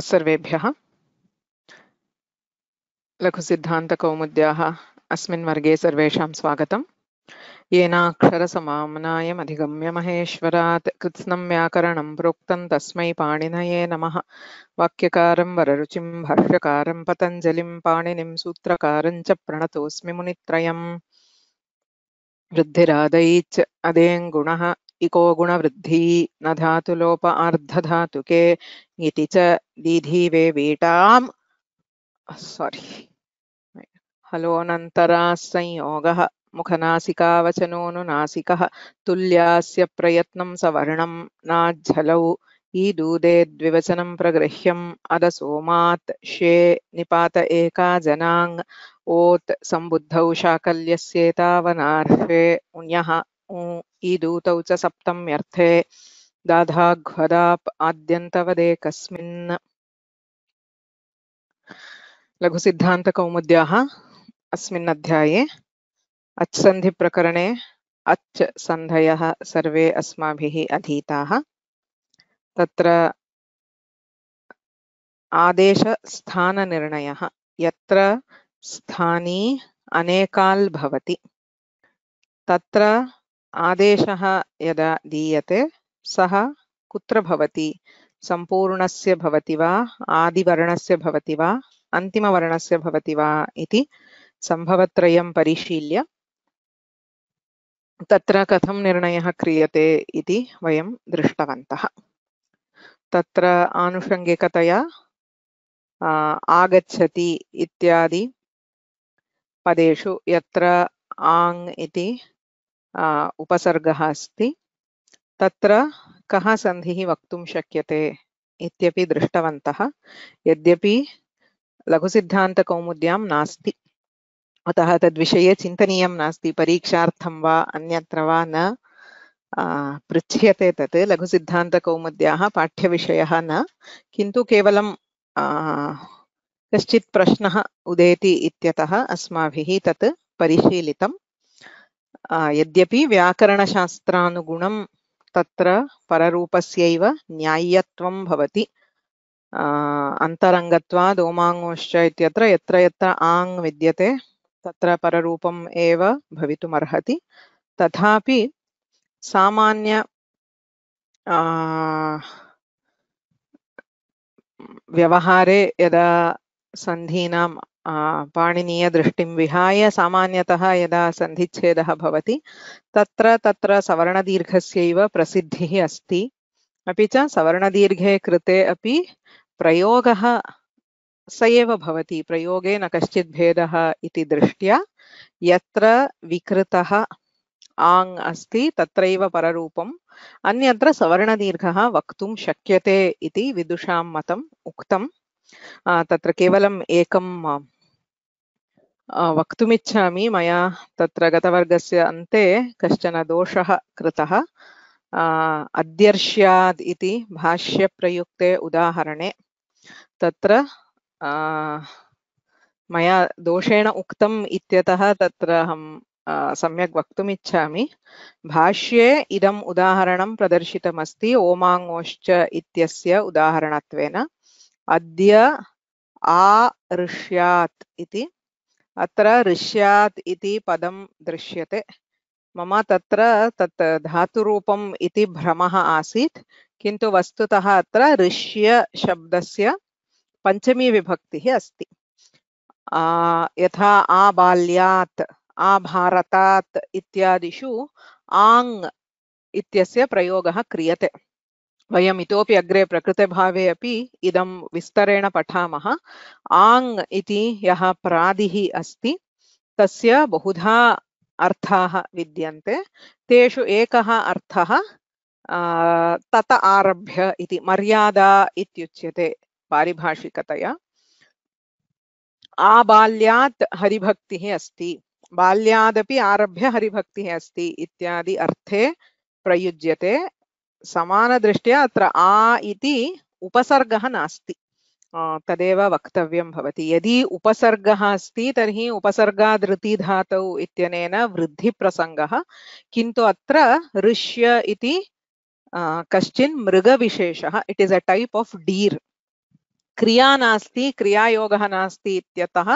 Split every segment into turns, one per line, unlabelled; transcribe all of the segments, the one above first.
नमः लघु लघुसिद्धान्तकौमुद्याः अस्मिन् वर्गे सर्वेषां स्वागतम् येनाक्षरसमाम्नायमधिगम्य महेश्वरात् कृत्स्नं व्याकरणं प्रोक्तं तस्मै पाणिनये नमः वाक्यकारं वररुचिं भाष्यकारं पतञ्जलिं पाणिनिं सूत्रकारं च प्रणतोऽस्मि मुनित्रयम् वृद्धिरादैच अदेङ्गुणः इको गुणवृद्धि न धातुलोप अर्धधातुके इति च दीधीवे वीटां सारि हलोऽनन्तरा संयोगः मुखनासिकावचनोऽनुनासिकः तुल्यास्य प्रयत्नं सवर्णं नाज्झलौ ईदूदे द्विवचनं प्रगृह्यम् अदसोमात् शे निपात एका जनाङ् ओत् सम्बुद्धौ शाकल्यस्येतावनार्हे उण्यः ईदूतौ च सप्तम्यर्थे दाधाघ्वदाप् आद्यन्तवदेकस्मिन् लघुसिद्धान्तकौमुद्याः अस्मिन् अध्याये अच्सन्धिप्रकरणे अच् सन्धयः सर्वे अस्माभिः अधीताः तत्र आदेशस्थाननिर्णयः यत्र स्थानी अनेकाल् भवति तत्र आदेशः यदा दीयते सः कुत्र भवति सम्पूर्णस्य भवति वा आदिवर्णस्य भवति वा अन्तिमवर्णस्य भवति वा इति सम्भवत्रयं परिशील्य तत्र कथं निर्णयः क्रियते इति वयं दृष्टवन्तः तत्र आनुषङ्गिकतया आगच्छति इत्यादि पदेषु यत्र आङ् इति उपसर्गः अस्ति तत्र कः सन्धिः वक्तुं शक्यते इत्यपि दृष्टवन्तः यद्यपि लघुसिद्धान्तकौमुद्यां नास्ति अतः तद्विषये चिन्तनीयं नास्ति परीक्षार्थं वा अन्यत्र वा न पृच्छ्यते तत् लघुसिद्धान्तकौमुद्याः पाठ्यविषयः न किन्तु केवलं कश्चित् प्रश्नः उदेति इत्यतः अस्माभिः तत् परिशीलितम् यद्यपि व्याकरणशास्त्रानुगुणं तत्र पररूपस्यैव न्याय्यत्वं भवति अन्तरङ्गत्वाद् ओमाङ्गोश्च इत्यत्र यत्र यत्र आङ् विद्यते तत्र पररूपम् एव भवितुमर्हति तथापि सामान्य व्यवहारे यदा सन्धीनाम् पाणनीयदृष्टि विहाय सामान्यतः यदा सन्धिच्छेदः भवति तत्र तत्र सवर्णदीर्घस्यैव प्रसिद्धिः अस्ति अपि च सवर्णदीर्घे कृते अपि प्रयोगः स एव भवति प्रयोगे न कश्चित् भेदः इति दृष्ट्या यत्र विकृतः आङ् अस्ति तत्रैव पररूपम् अन्यत्र सवर्णदीर्घः वक्तुं शक्यते इति विदुषां मतम् उक्तं तत्र केवलम् एकं वक्तुमिच्छामि मया तत्र गतवर्गस्य अन्ते कश्चन दोषः कृतः अद्यर्ष्यादी भाष्य भाष्यप्रयुक्ते उदाहरणे त्र मैं दोषेण उक्तम् त्र अहम अहं सम्यक् वक्तुमिच्छामि भाष्ये इदम उदाहरण प्रदर्शित ओमाङोश्च इत्यस्य उदाहरणत्वेन अद्य आ ऋष्यात् इति अत्र ऋष्यात् इति पदं दृश्यते मम तत्र तत् धातुरूपम् इति भ्रमः आसीत् किन्तु वस्तुतः अत्र ऋष्य पञ्चमी विभक्तिः अस्ति यथा आबाल्यात् आभारतात् इत्यादिषु आङ् इत्यस्य प्रयोगः क्रियते वयम् इतोपि अग्रे प्रकृतभावे अपि इदं विस्तरेण पठामः आङ् इति यः प्रादिः अस्ति तस्य बहुधा अर्थाः विद्यन्ते तेषु एकः अर्थः तत आरभ्य इति मर्यादा इत्युच्यते पारिभाषिकतया आबाल्यात् हरिभक्तिः अस्ति बाल्यादपि आरभ्य हरिभक्तिः अस्ति इत्यादि अर्थे प्रयुज्यते समान समानदृष्ट्या अत्र आ इति उपसर्गः नास्ति तदेव वक्तव्यं भवति यदि उपसर्गः अस्ति तर्हि उपसर्गादृतिधातौ इत्यनेन वृद्धिप्रसङ्गः किन्तु अत्र ऋष्य इति कश्चिन् मृगविशेषः it is a type of deer क्रिया नास्ति क्रियायोगः नास्ति इत्यतः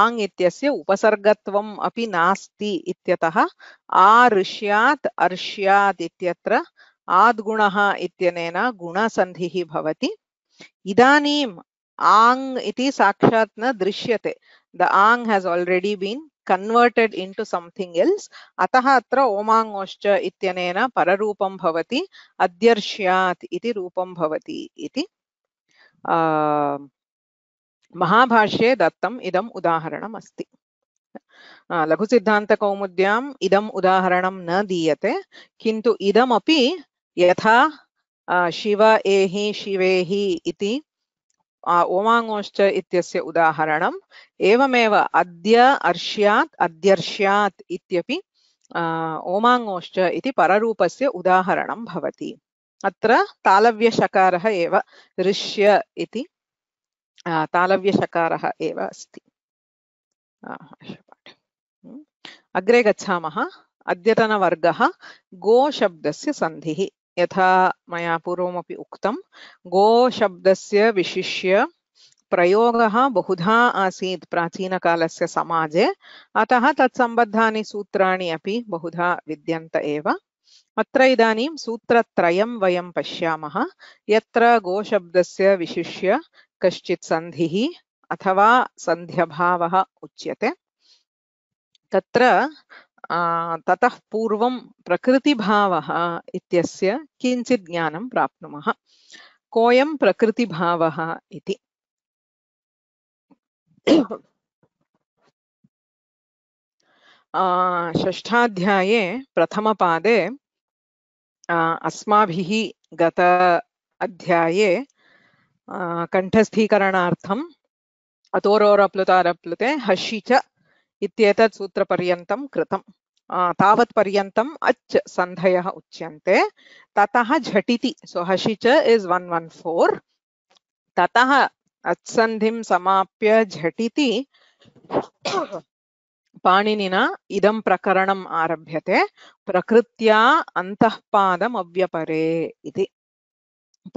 आङ् इत्यस्य उपसर्गत्वम् अपि नास्ति इत्यतः आ ऋष्यात् अर्ष्यात् इत्यत्र आद्गुणः इत्यनेन गुणसन्धिः भवति इदानीम् आङ् इति साक्षात् न दृश्यते द आङ् has already been converted into something else अतः अत्र ओमाङ्श्च इत्यनेन पररूपं भवति अद्यर्श्यात् इति रूपं भवति इति महाभाष्ये दत्तम् इदम् उदाहरणम् अस्ति लघुसिद्धान्तकौमुद्याम् इदम् उदाहरणं न दीयते किन्तु इदमपि यथा शिव एहि शिवेहि इति ओमाङोश्च इत्यस्य उदाहरणम् एवमेव अद्य अर्ष्यात् अद्यर्ष्यात् इत्यपि ओमाङोश्च इति पररूपस्य उदाहरणं भवति अत्र तालव्यशकारः एव ऋष्य इति तालव्यशकारः एव अस्ति हम्म। अग्रे गच्छामः अद्यतनवर्गः गोशब्दस्य सन्धिः यथा मया पूर्वमपि उक्तं गोशब्दस्य विशिष्य प्रयोगः बहुधा आसीत् प्राचीनकालस्य समाजे अतः तत्सम्बद्धानि सूत्राणि अपि बहुधा विद्यन्त एव अत्र इदानीं सूत्रत्रयं वयं पश्यामः यत्र गोशब्दस्य विशिष्य कश्चित् सन्धिः अथवा सन्ध्यभावः उच्यते तत्र ततः पूर्वं प्रकृतिभावः इत्यस्य किञ्चित् ज्ञानं प्राप्नुमः कोऽयं
प्रकृतिभावः इति षष्ठाध्याये प्रथमपादे
अस्माभिः गत अध्याये कण्ठस्थीकरणार्थम् अतोरोरप्लुतारप्लुते हशिच च इत्येतत् सूत्रपर्यन्तं कृतम् तावत्पर्यन्तम् अच् सन्धयः उच्यन्ते ततः झटिति सो च इस् वन् वन् फोर् ततः अत्सन्धिं समाप्य झटिति पाणिनिना इदं प्रकरणम् आरभ्यते प्रकृत्या अन्तःपादम् अव्यपरे इति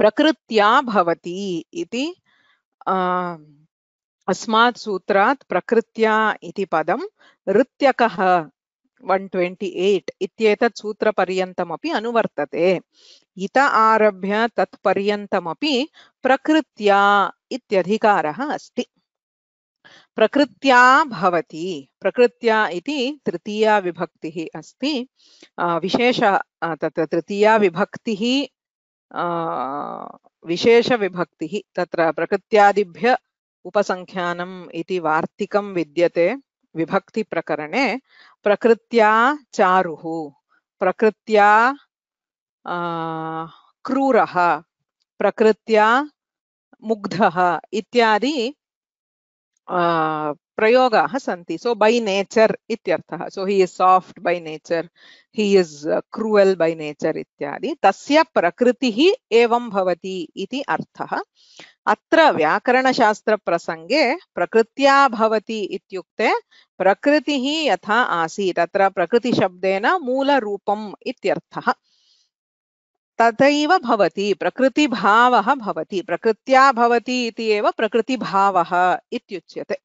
प्रकृत्या भवति इति अस्मात् सूत्रात् प्रकृत्या इति पदं ऋत्यकः 128 इत्येतत् सूत्रपर्यन्तमपि अनुवर्तते इत आरभ्य तत्पर्यन्तमपि प्रकृत्या इत्यधिकारः अस्ति प्रकृत्या भवति प्रकृत्या इति तृतीया विभक्तिः अस्ति विशेष तत्र तृतीया विभक्तिः विशेषविभक्तिः तत्र प्रकृत्यादिभ्य उपसङ्ख्यानम् इति वार्तिकं विद्यते विभक्तिप्रकरणे प्रकृत्या चारुः प्रकृत्या क्रूरः प्रकृत्या मुग्धः इत्यादि प्रयोगाः सन्ति सो बै नेचर् इत्यर्थः so he is soft by nature he is cruel by nature इत्यादि तस्य प्रकृतिः एवं भवति इति अर्थः अत्र व्याकरणशास्त्रप्रसङ्गे प्रकृत्या भवति इत्युक्ते प्रकृतिः यथा आसीत् अत्र प्रकृतिशब्देन मूलरूपम् इत्यर्थः तथैव भवति प्रकृतिभावः भवति प्रकृत्या भवति इति एव प्रकृतिभावः इत्युच्यते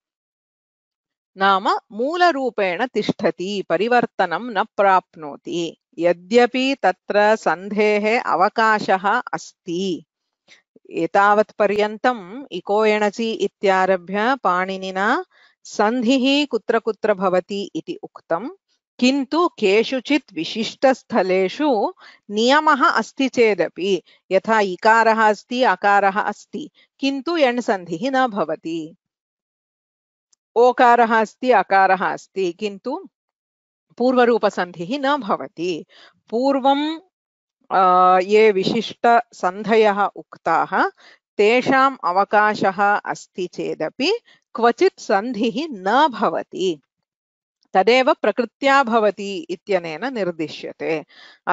नाम मूलरूपेण तिष्ठति परिवर्तनं न प्राप्नोति यद्यपि तत्र सन्धेः अवकाशः अस्ति एतावत्पर्यन्तम् इको एणजि इत्यारभ्य पाणिनिना सन्धिः कुत्र कुत्र भवति इति उक्तम् किन्तु केषुचित् विशिष्टस्थलेषु नियमः अस्ति चेदपि यथा इकारः अस्ति अकारः अस्ति किन्तु यण्सन्धिः न भवति ओकार अस्ति अकार अस्त किंतु पूर्वसंधि न पूर्व ये विशिष्ट सन्धय उक्ता अवकाश अस्त चेद क्वचित् सन्धिः न भवति तदेव प्रकृत्या भवति इत्यनेन निर्दिश्यते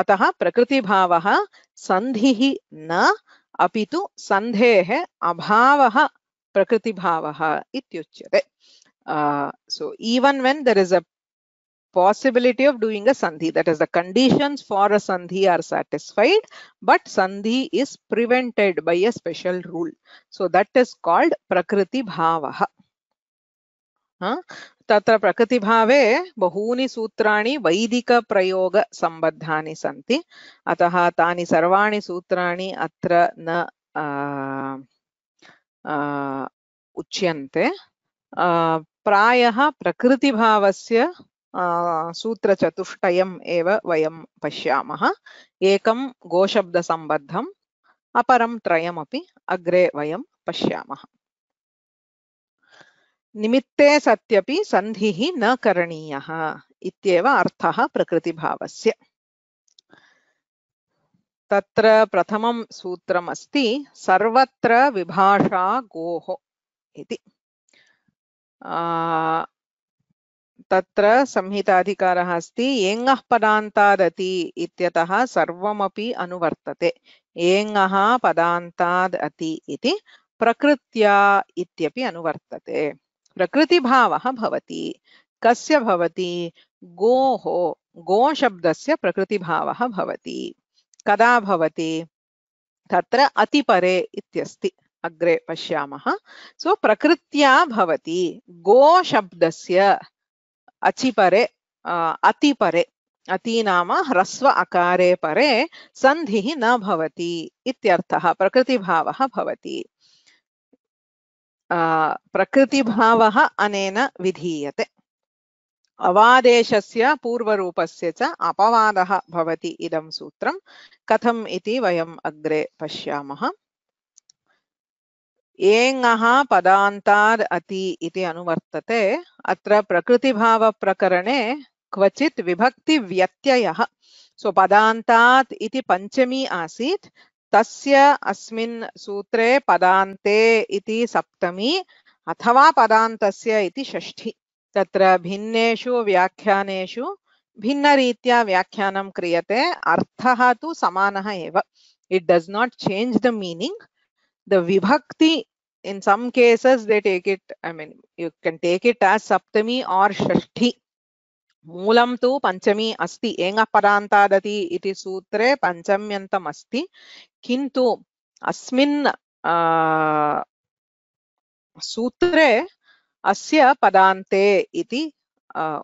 अतः प्रकृतिभावः सन्धिः न अभी तो सन्धेः अभावः प्रकृति Uh, so even when there is a possibility of doing a sandhi, that is the conditions for a sandhi are satisfied, but sandhi is prevented by a special rule. So that is called prakriti bhava. Huh? तत्र प्रकृतिभावे बहूनि सूत्राणि वैदिकप्रयोगसम्बद्धानि सन्ति अतः तानि सर्वाणि सूत्राणि अत्र na उच्यन्ते uh, uh, प्रायः प्रकृतिभावस्य सूत्रचतुष्टयम् एव वयं पश्यामः एकं गोशब्दसम्बद्धम् अपरं त्रयमपि अग्रे वयं पश्यामः निमित्ते सत्यपि सन्धिः न करणीयः इत्येव अर्थः प्रकृतिभावस्य तत्र प्रथमं सूत्रमस्ति सर्वत्र विभाषा गोः इति तत्र संहिताधिकारः अस्ति एङः पदान्तादति इत्यतः सर्वमपि अनुवर्तते एङ्गः पदान्ताद् अति इति प्रकृत्या इत्यपि अनुवर्तते प्रकृतिभावः भवति कस्य भवति गोः गोशब्दस्य प्रकृतिभावः भवति कदा भवति तत्र अतिपरे इत्यस्ति अग्रे पश्यामः सो प्रकृत्या भवति गोशब्दस्य अचिपरे अतिपरे अति नाम ह्रस्व अकारे परे सन्धिः न भवति इत्यर्थः प्रकृतिभावः भवति प्रकृतिभावः अनेन विधीयते अवादेशस्य पूर्वरूपस्य च अपवादः भवति इदं सूत्रं कथम् इति वयम् अग्रे पश्यामः एङः पदान्ताद् अति इति अनुवर्तते अत्र प्रकृतिभावप्रकरणे क्वचित् विभक्तिव्यत्ययः सो पदाता पंचमी आसी तस्य अस्मिन् सूत्रे पदान्ते इति सप्तमी अथवा पदान्तस्य इति षष्ठी तत्र भिन्नेषु व्याख्यानेषु भिन्नरीत्या व्याख्यानं क्रियते अर्थः तु समानः एव it does not change the meaning the vibhakti in some cases they take it i mean you can take it as saptami or shashti मूलं तु पञ्चमी अस्ति एङपरान्तादति इति सूत्रे पञ्चम्यन्तम् अस्ति किन्तु अस्मिन् सूत्रे अस्य पदान्ते इति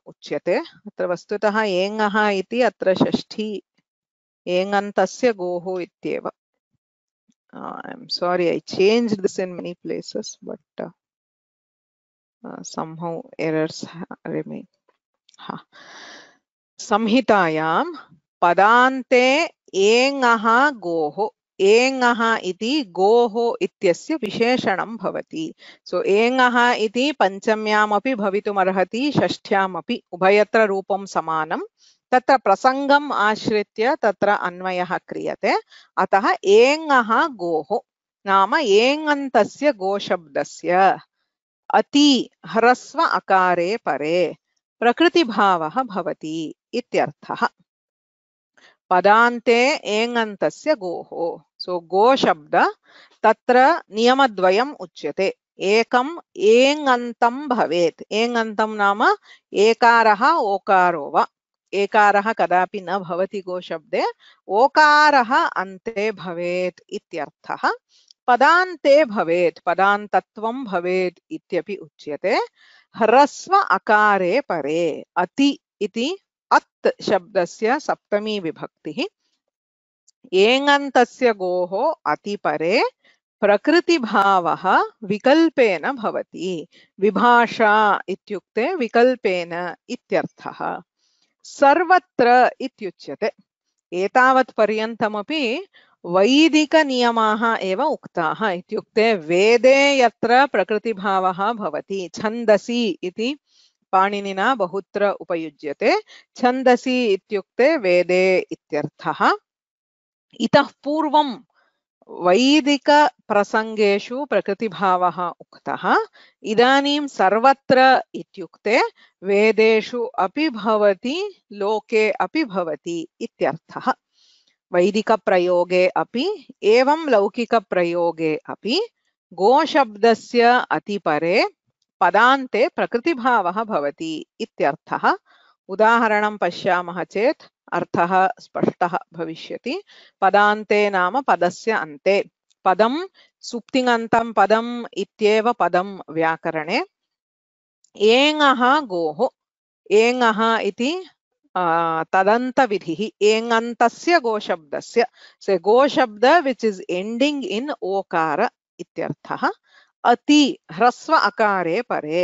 उच्यते अत्र वस्तुतः एङः इति अत्र षष्ठी एङन्तस्य गोः इत्येव Uh, I'm sorry I changed this in many places but uh, uh, somehow errors remain ha samhitayam padante engaha goho engaha iti goho ityasya visheshanam bhavati so engaha iti panchamyam api bhavitum arhati shashtyam api ubhayatra rupam samanam तत्र प्रसङ्गम् आश्रित्य तत्र अन्वयः क्रियते अतः एङः गोः नाम एङन्तस्य गोशब्दस्य अति ह्रस्व अकारे परे प्रकृतिभावः भवति इत्यर्थः पदान्ते एङन्तस्य गोः सो गोशब्द तत्र नियमद्वयम् उच्यते एकम् एङन्तं भवेत् एङन्तं नाम एकारः ओकारो वा एकारः कदापि न भवति गोशब्दे ओकारः अन्ते भवेत् इत्यर्थः पदान्ते भवेत् पदान्तत्वं भवेत् इत्यपि उच्यते ह्रस्व अकारे परे अति इति अत् शब्दस्य सप्तमी विभक्तिः एङन्तस्य गोः अतिपरे प्रकृतिभावः विकल्पेन भवति विभाषा इत्युक्ते विकल्पेन इत्यर्थः सर्वत्र इत्युच्यते एतावत् पर्यन्तमपि वैदिकनियमाः एव उक्ताः इत्युक्ते वेदे यत्र प्रकृतिभावः भवति छन्दसि इति पाणिनिना बहुत्र उपयुज्यते छन्दसि इत्युक्ते वेदे इत्यर्थः इतः पूर्वं वैदिक प्रकृति भाव उक्ता इदानीं सर्वत्र इत्युक्ते वेदेषु अपि भवति लोके अपि भवति इत्यर्थः वैदिक प्रयोगे अपि एवं लौकिक प्रयोगे अपि गोशब्दस्य अतिपरे पदान्ते प्रकृति भावः भवति इत्यर्थः उदाहरण पशा चेत अर्थ स्पष्ट भविष्य पदाते नाम पद से पदं पदम पदम् पदम पदम व्याकरणे एङः गोः एङः इति तदन्तविधिः से गोशब्द विच इज एंडिंग इन ओकार अति ह्रस्व अकारे परे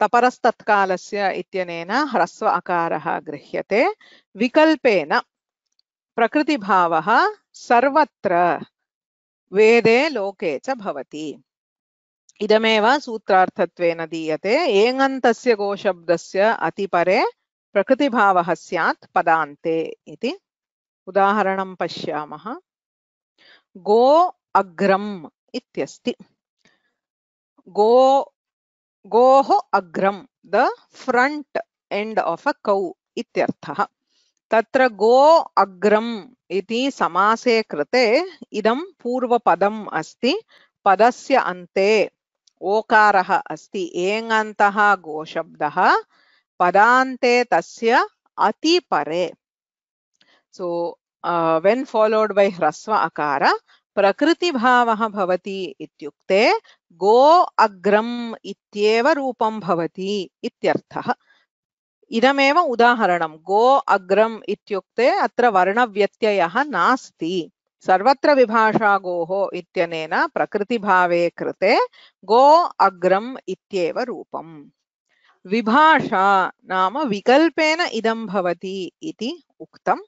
तपरस्तत्कालस्य इत्यनेन ह्रस्व अकारः गृह्यते विकल्पेन प्रकृतिभावः सर्वत्र वेदे लोके च भवति इदमेव सूत्रार्थत्वेन दीयते एङन्तस्य गोशब्दस्य अतिपरे प्रकृतिभावः स्यात् पदान्ते इति उदाहरणं पश्यामः गो अग्रम् इत्यस्ति गो goho agram the front end of a cow ityartha tatra go agram iti samase kṛte idam purva padam asti padasya ante oka okaraha asti engantaha go shabdaha padante tasya ati pare so uh, when followed by rasva akara प्रकृति भाव भवती गो अग्रम इत्येव रूपं भवति इत्यर्थः इदमेव उदाहरणं गो अग्रम इत्युक्ते अत्र वर्णव्यत्ययः नास्ति सर्वत्र विभाषा विभाषागोः इत्यनेन प्रकृतिभावे कृते गो अग्रम इत्येव रूपम् विभाषा नाम विकल्पेन इदं भवति इति उक्तम्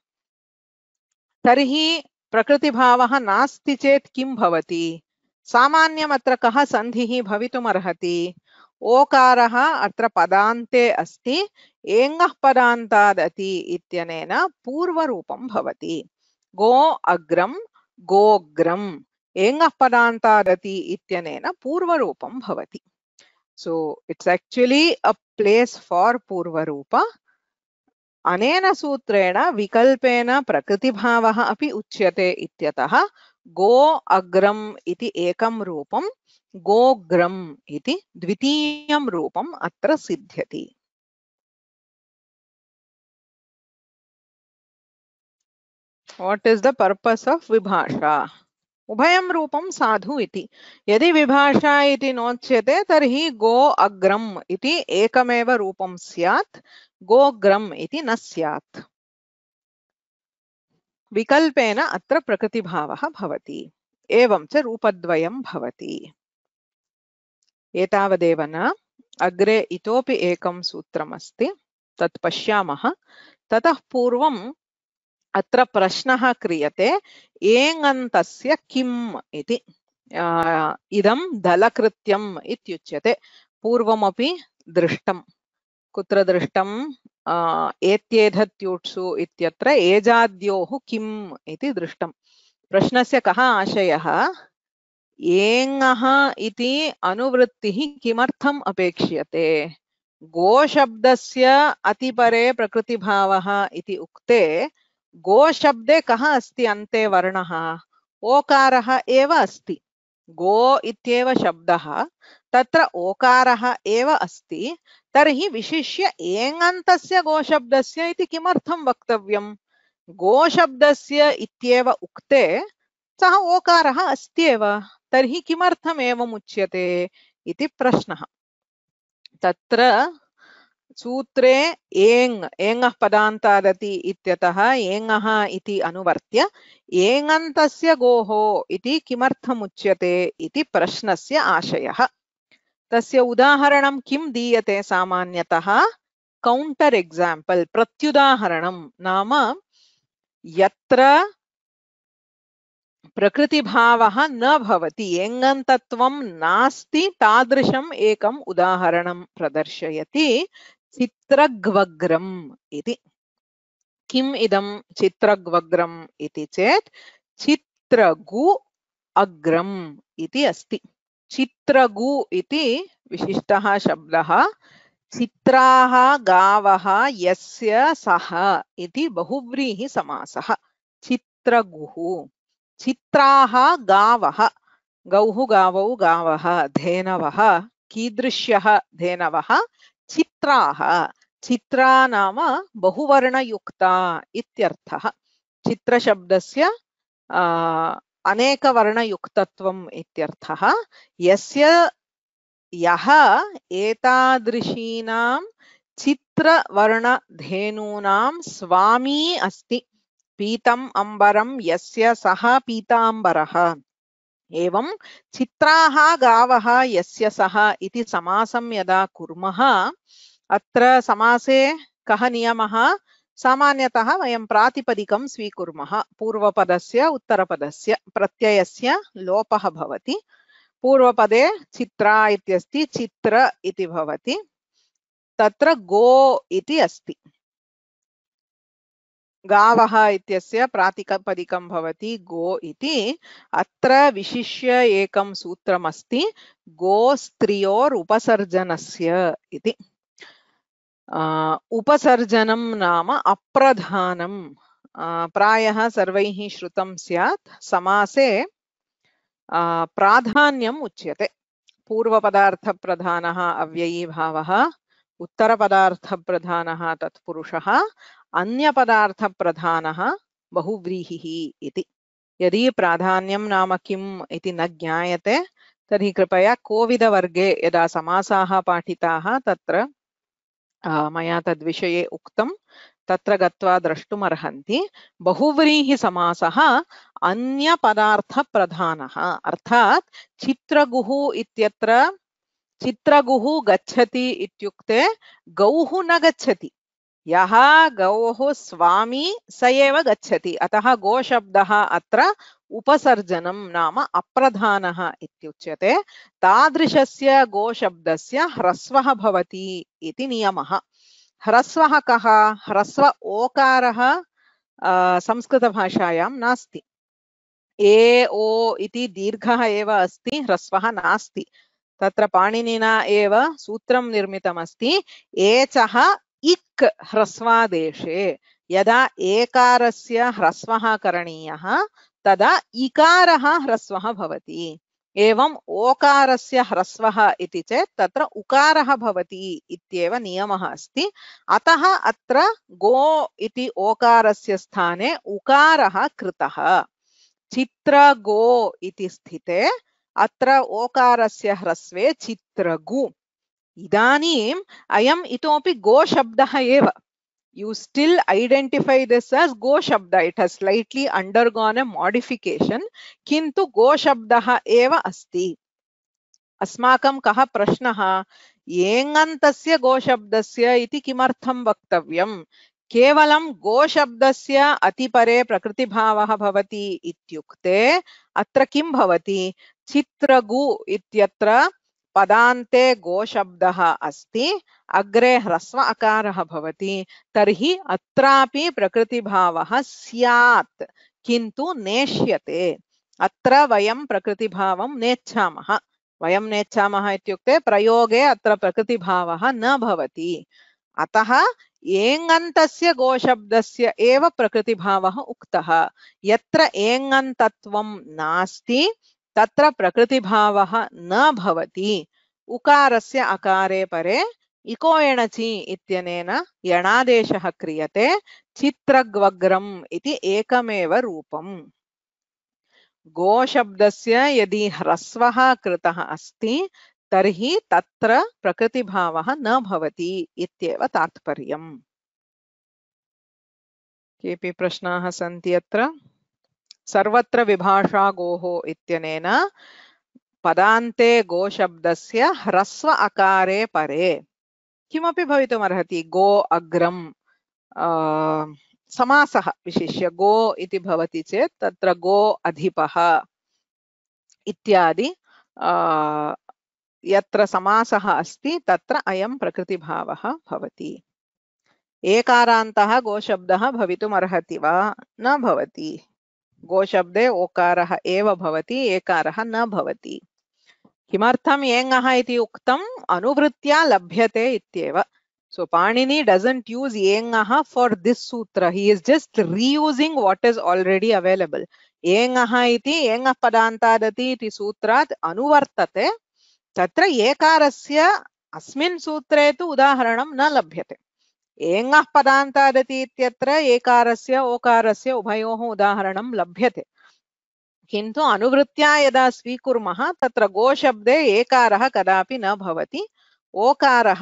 तर्हि प्रकृतिभावः नास्ति चेत् किं भवति सामान्यमत्र कः सन्धिः भवितुमर्हति ओकारः अत्र पदान्ते अस्ति एङः पदान्तादति इत्यनेन पूर्वरूपं भवति गो अग्रं गोग्रम् एङः पदान्तादति इत्यनेन पूर्वरूपं भवति so it's actually a place for पूर्वरूप अनेन सूत्रेण विकल्पेन प्रकृतिभावः अपि उच्यते इत्यतः गो अग्रम्
इति एकं रूपं गोग्रम् इति द्वितीयं रूपम् अत्र सिद्ध्यति what is the purpose of vibhasha उभयं रूपं
साधु इति यदि विभाषा इति नोच्यते तर्हि गो अग्रम् इति एकमेव रूपं स्यात् गोग्रम् इति न स्यात् विकल्पेन अत्र प्रकृतिभावः भवति एवं च रूपद्वयं भवति एतावदेव न अग्रे इतोपि एकं सूत्रमस्ति तत् पश्यामः ततः पूर्वं अत्र प्रश्नः क्रियते एङन्तस्य किम् इति इदं दलकृत्यम् इत्युच्यते पूर्वमपि दृष्टं कुत्र दृष्टम् एत्येधत्युट्सु इत्यत्र एजाद्योः किम् इति दृष्टं प्रश्नस्य कः आशयः एङः इति अनुवृत्तिः किमर्थम् अपेक्ष्यते गोशब्दस्य अतिपरे प्रकृतिभावः इति उक्ते गो शब्दे कः अस्ति अन्ते वर्णः ओकारः एव अस्ति गो इत्येव शब्दः तत्र ओकारः एव अस्ति तर्हि विशिष्य एङन्तस्य गोशब्दस्य इति किमर्थं वक्तव्यम् गोशब्दस्य इत्येव उक्ते सः ओकारः अस्त्येव तर्हि किमर्थम् एवम् उच्यते इति प्रश्नः तत्र सूत्रे एंग एङः पदान्तादति इत्यतः एङः इति अनुवर्त्य एङन्तस्य गोः इति उच्यते इति प्रश्नस्य आशयः तस्य उदाहरणं किं दीयते सामान्यतः काउंटर एग्जांपल प्रत्युदाहरणं नाम यत्र प्रकृतिभावः न भवति एङन्तत्वं नास्ति तादृशम् एकम् उदाहरणं प्रदर्शयति चित्रग्वग्रम् इति किम् इदं चित्रग्वग्रम् इति चेत् चित्रगु अग्रम् इति अस्ति चित्रगु इति विशिष्टः शब्दः चित्राः गावः यस्य सः इति बहुव्रीः समासः चित्रगुः चित्राः गावः गौः गावौ गावः धेनवः कीदृश्यः धेनवः चित्राः चित्रा नाम बहुवर्णयुक्ता इत्यर्थः चित्रशब्दस्य अनेकवर्णयुक्तत्वम् इत्यर्थः यस्य यः एतादृशीनां चित्रवर्णधेनूनां स्वामी अस्ति पीतम् अम्बरं यस्य सः पीताम्बरः एवं चित्राः गावः इति समासं यदा कुर्मः अत्र समासे कः नियमः सामान्यतः वयं प्रातिपदिकं स्वीकुर्मः पूर्वपदस्य उत्तरपदस्य प्रत्ययस्य लोपः भवति पूर्वपदे चित्रा इत्यस्ति चित्र इति भवति तत्र गो इति अस्ति गावः इत्यस्य गो इति अत्र विशिष्य एकं सूत्रमस्ति गो स्त्रियोरुपसर्जनस्य इति उपसर्जनं नाम अप्रधानं प्रायः सर्व सर्वैः श्रुतं स्यात् समासे प्राधान्यम् उच्यते पूर्वपदार्थप्रधानः अव्ययीभावः प्रधान तत्पुरुषः अन्य अन्यपदार्थप्रधानः बहुव्रीहिः इति यदि प्राधान्यम नाम किम इति न ज्ञायते तर्हि कृपया कोविद वर्गे यदा समासाः पाठिताः तत्र मया तद्विषये उक्तं तत्र गत्वा द्रष्टुम् अर्हन्ति बहुव्रीहि समासः अन्य पदार्थ प्रधानः अर्थात् चित्रगुः इत्यत्र चित्रगुः गच्छति इत्युक्ते गौः न गच्छति यहा गौ स्वामी स एव गच्छति अतः गोशब्द अत्र उपसर्जनं नाम अप्रधान इत्युच्यते तादृशस्य गोशब्दस्य ह्रस्वः भवति इति नियमः ह्रस्वः कः ह्रस्व ओकारः संस्कृतभाषायां नास्ति ए ओ इति दीर्घः एव अस्ति ह्रस्वः नास्ति तत्र पाणिनिना एव सूत्रं निर्मितमस्ति एचः इक् ह्रस्वादेशे यदा एकारस्य ह्रस्वः करणीयः तदा इकारः ह्रस्वः भवति एवम् ओकारस्य ह्रस्वः इति चेत् तत्र उकारः भवति इत्येव नियमः अस्ति अतः अत्र गो इति ओकारस्य स्थाने उकारः कृतः चित्रगो इति स्थिते अत्र ओकारस्य ह्रस्वे चित्रगु इदानीम् अयम् इतोपि गोशब्दः एव you still identify this as go it it slightly slightly undergone a modification kintu go shabdah eva asti अस्माकं कः प्रश्नः एङन्तस्य गोशब्दस्य इति किमर्थं वक्तव्यं केवलं गोशब्दस्य अतिपरे प्रकृतिभावः भवति इत्युक्ते अत्र किं भवति चित्रगु इत्यत्र पदान्ते गोशब्दः अस्ति अग्रे ह्रस्व अकारः भवति तर्हि अत्रापि प्रकृतिभावः स्यात् किन्तु नेष्यते अत्र वयं प्रकृतिभावं नेच्छामः वयं नेच्छामः इत्युक्ते प्रयोगे अत्र प्रकृतिभावः न भवति अतः एङन्तस्य गोशब्दस्य एव प्रकृतिभावः उक्तः यत्र एङन्तत्वं नास्ति तत्र प्रकृतिभावः न भवति उकारस्य अकारे परे इको एणचि इत्यनेन यणादेशः क्रियते चित्रग्वग्रम् इति एकमेव रूपम् गोशब्दस्य यदि ह्रस्वः कृतः अस्ति तर्हि तत्र प्रकृतिभावः न भवति इत्येव तात्पर्यम् केऽपि प्रश्नाः सन्ति अत्र सर्वत्र विभाषा गोहो इत्यनेन पदान्ते गोशब्दस्य ह्रस्व अकारे परे किमपि भवितुम् अर्हति गो अग्रम् समासः विशिष्य गो इति भवति चेत् तत्र गो अधिपः इत्यादि यत्र समासः अस्ति तत्र अयं प्रकृतिभावः भवति एकारान्तः गोशब्दः भवितुमर्हति वा न भवति गोशब्दे ओकार एकार न किमर्थम एंगह उक्त अनुवृत्या लभ्यते इत्येव सो पाणिनी डजंट यूज एंगह for this sutra he is just reusing what is already available एंगह इति एंग पदांतादति इति सूत्रात् अनुवर्तते तत्र एकारस्य अस्मिन् सूत्रे तु उदाहरणं न लभ्यते एङः पदान्तादति इत्यत्र एकारस्य ओकारस्य उभयोः उदाहरणं लभ्यते किंतु अनुवृत्तिया यदा स्वीकुर्मः
तत्र गोशब्दे एकार कदा नवती ओकार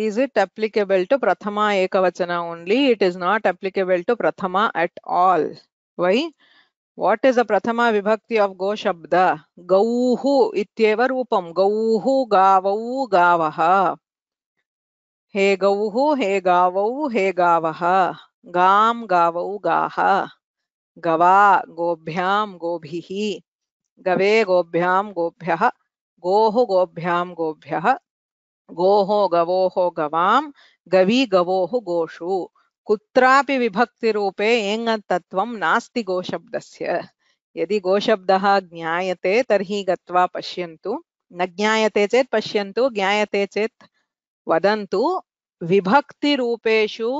is it applicable to prathama ekavachana
only it is not applicable to prathama at all why what is the prathama vibhakti of गो शब्द गौः इत्येव रूपं गौः गावौ गावः हे गौः हे गावौ हे गावः गां गावौ गाः गवा गोभ्यां गोभिः गवे गोभ्यां गोभ्यः गोः गोभ्यां गोभ्यः गोः गवोः गवां गवी गवोः गोषु कुत्रापि विभक्ति रूपे विभक्तिरूपे एङतत्वं नास्ति गोशब्दस्य यदि गोशब्दः ज्ञायते तर्हि गत्वा पश्यन्तु न ज्ञायते चेत् पश्यन्तु ज्ञायते चेत् वदन्तु विभक्तिरूपेषु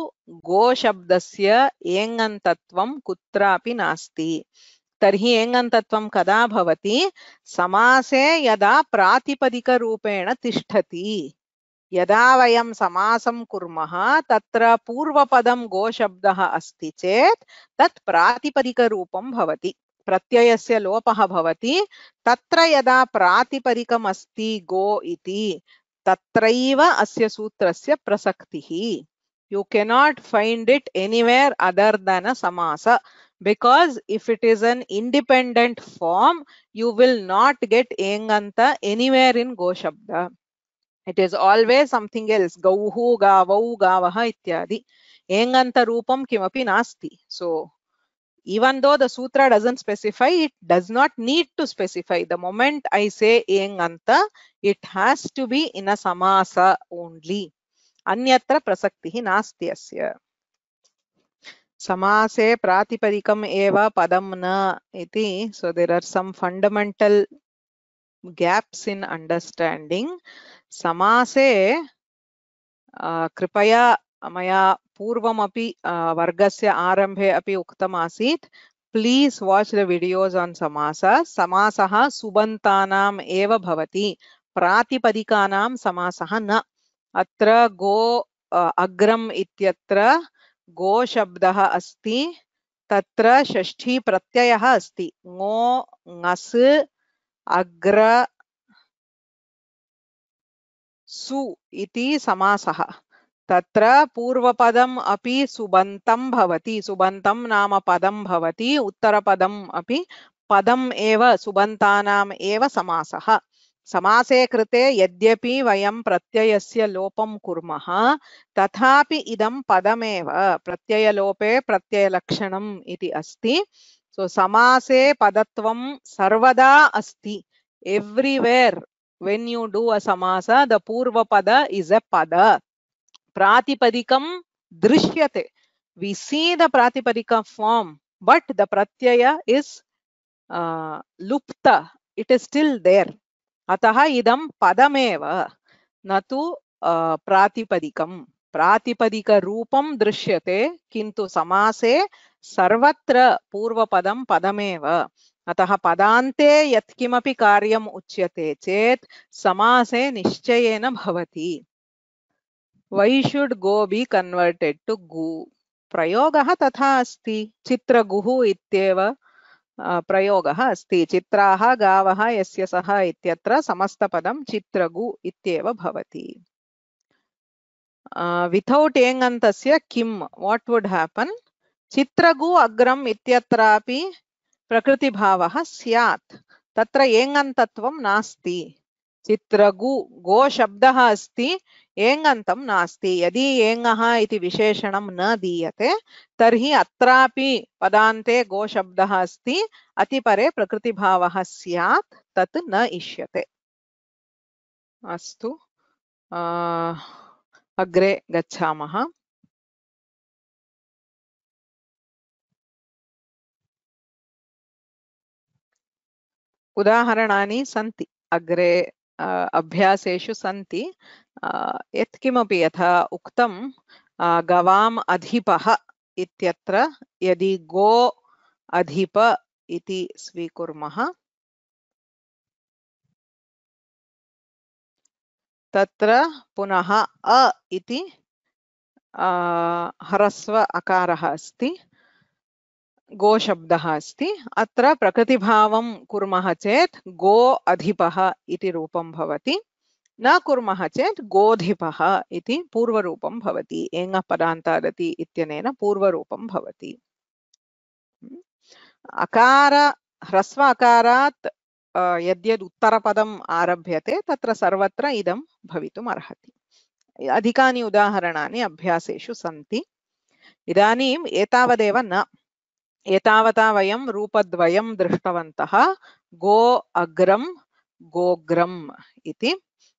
गोशब्दस्य एङन्तत्वं कुत्रापि नास्ति तर्हि एङन्तत्वं कदा भवति समासे यदा प्रातिपदिकरूपेण तिष्ठति यदा वयं समासं कुर्मः तत्र पूर्वपदं गोशब्दः अस्ति चेत् तत् प्रातिपदिकरूपं भवति प्रत्ययस्य लोपः भवति तत्र यदा प्रातिपदिकम् अस्ति गो इति तत्रैव अस्य सूत्रस्य प्रसक्तिः you cannot find it anywhere other than a samasa because if it is an independent form you will not get enganta anywhere in goshabda it is always something else gauhu gavau gavaha ityadi enganta rupam kimapi nasti so even though the sutra doesn't specify it does not need to specify the moment i say enganta it has to be in a samasa only अन्यत्र प्रसक्तिः नास्ति अस्य समासे प्रातिपदिकम् एव पदं padamna इति So there are some fundamental gaps in understanding समासे कृपया मैं पूर्व वर्ग से आरंभे अभी अपि आसी please watch the videos on samasa समास सुबंता एव भवति प्रातिपदिकानां समासः न अत्र गो अग्रम इत्यत्र गो शब्दः अस्ति तत्र षष्ठी प्रत्ययः अस्ति ङो ङस् अग्र सु इति समासः तत्र पूर्वपदम् अपि सुबन्तं भवति सुबन्तं नाम पदं भवति उत्तरपदम् अपि पदम् एव सुबन्तानाम् एव समासः समासे कृते यद्यपि वयं प्रत्ययस्य लोपं कुर्मः तथापि इदं पदमेव प्रत्ययलोपे प्रत्ययलक्षणम् इति अस्ति सो समासे पदत्वं सर्वदा अस्ति everywhere when you do a samasa, the purva pada is a pada. Pratipadikam drishyate. We see the pratipadika form, but the pratyaya is uh, lupta. It is still there. Ataha idam padameva. Natu uh, pratipadikam. प्रातिपदिकरूपं Kintu samase sarvatra purva पूर्वपदं पदमेव अतः पदान्ते यत्किमपि कार्यम् उच्यते चेत् समासे निश्चयेन भवति वै शुड् गो बि कन्वर्टेड् टु गु प्रयोगः तथा अस्ति चित्रगुः इत्येव प्रयोगः अस्ति चित्राः गावः यस्य सः इत्यत्र समस्तपदं चित्रगु इत्येव भवति विथौट् एङन्तस्य किं वाट् वुड् हेपन् चित्रगु अग्रम् इत्यत्रापि प्रकृति भाव तत्र नास्ति चित्रगु गो शब्द अस्त नास्ति यदि एङः इति विशेषणं न दीयते तर्हि अत्रापि पदान्ते गोशब्दः अस्ति अतिपरे प्रकृति भाव तत् न इष्यते
अस्तु अग्रे गच्छामः उदाहरणानि सन्ति अग्रे अभ्यासेषु
सन्ति यत्किमपि यथा उक्तं गवाम्
अधिपः इत्यत्र यदि गो अधिप इति स्वीकुर्मः तत्र पुनः अ इति
हरस्व अकारः अस्ति गोशब्दः अस्ति अत्र प्रकृतिभावं कुर्मः चेत् गो अधिपः इति रूपं भवति न कुर्मः चेत् गोधिपः इति पूर्वरूपं भवति एङपदान्तादति इत्यनेन पूर्वरूपं भवति अकार ह्रस्व अकारात् यद्यद् उत्तरपदम् आरभ्यते तत्र सर्वत्र इदं भवितुम् अर्हति अधिकानि उदाहरणानि अभ्यासेषु सन्ति इदानीम् एतावदेव न एतावता वयं रूपद्वयं दृष्टवन्तः गो अग्रं गोग्रम् इति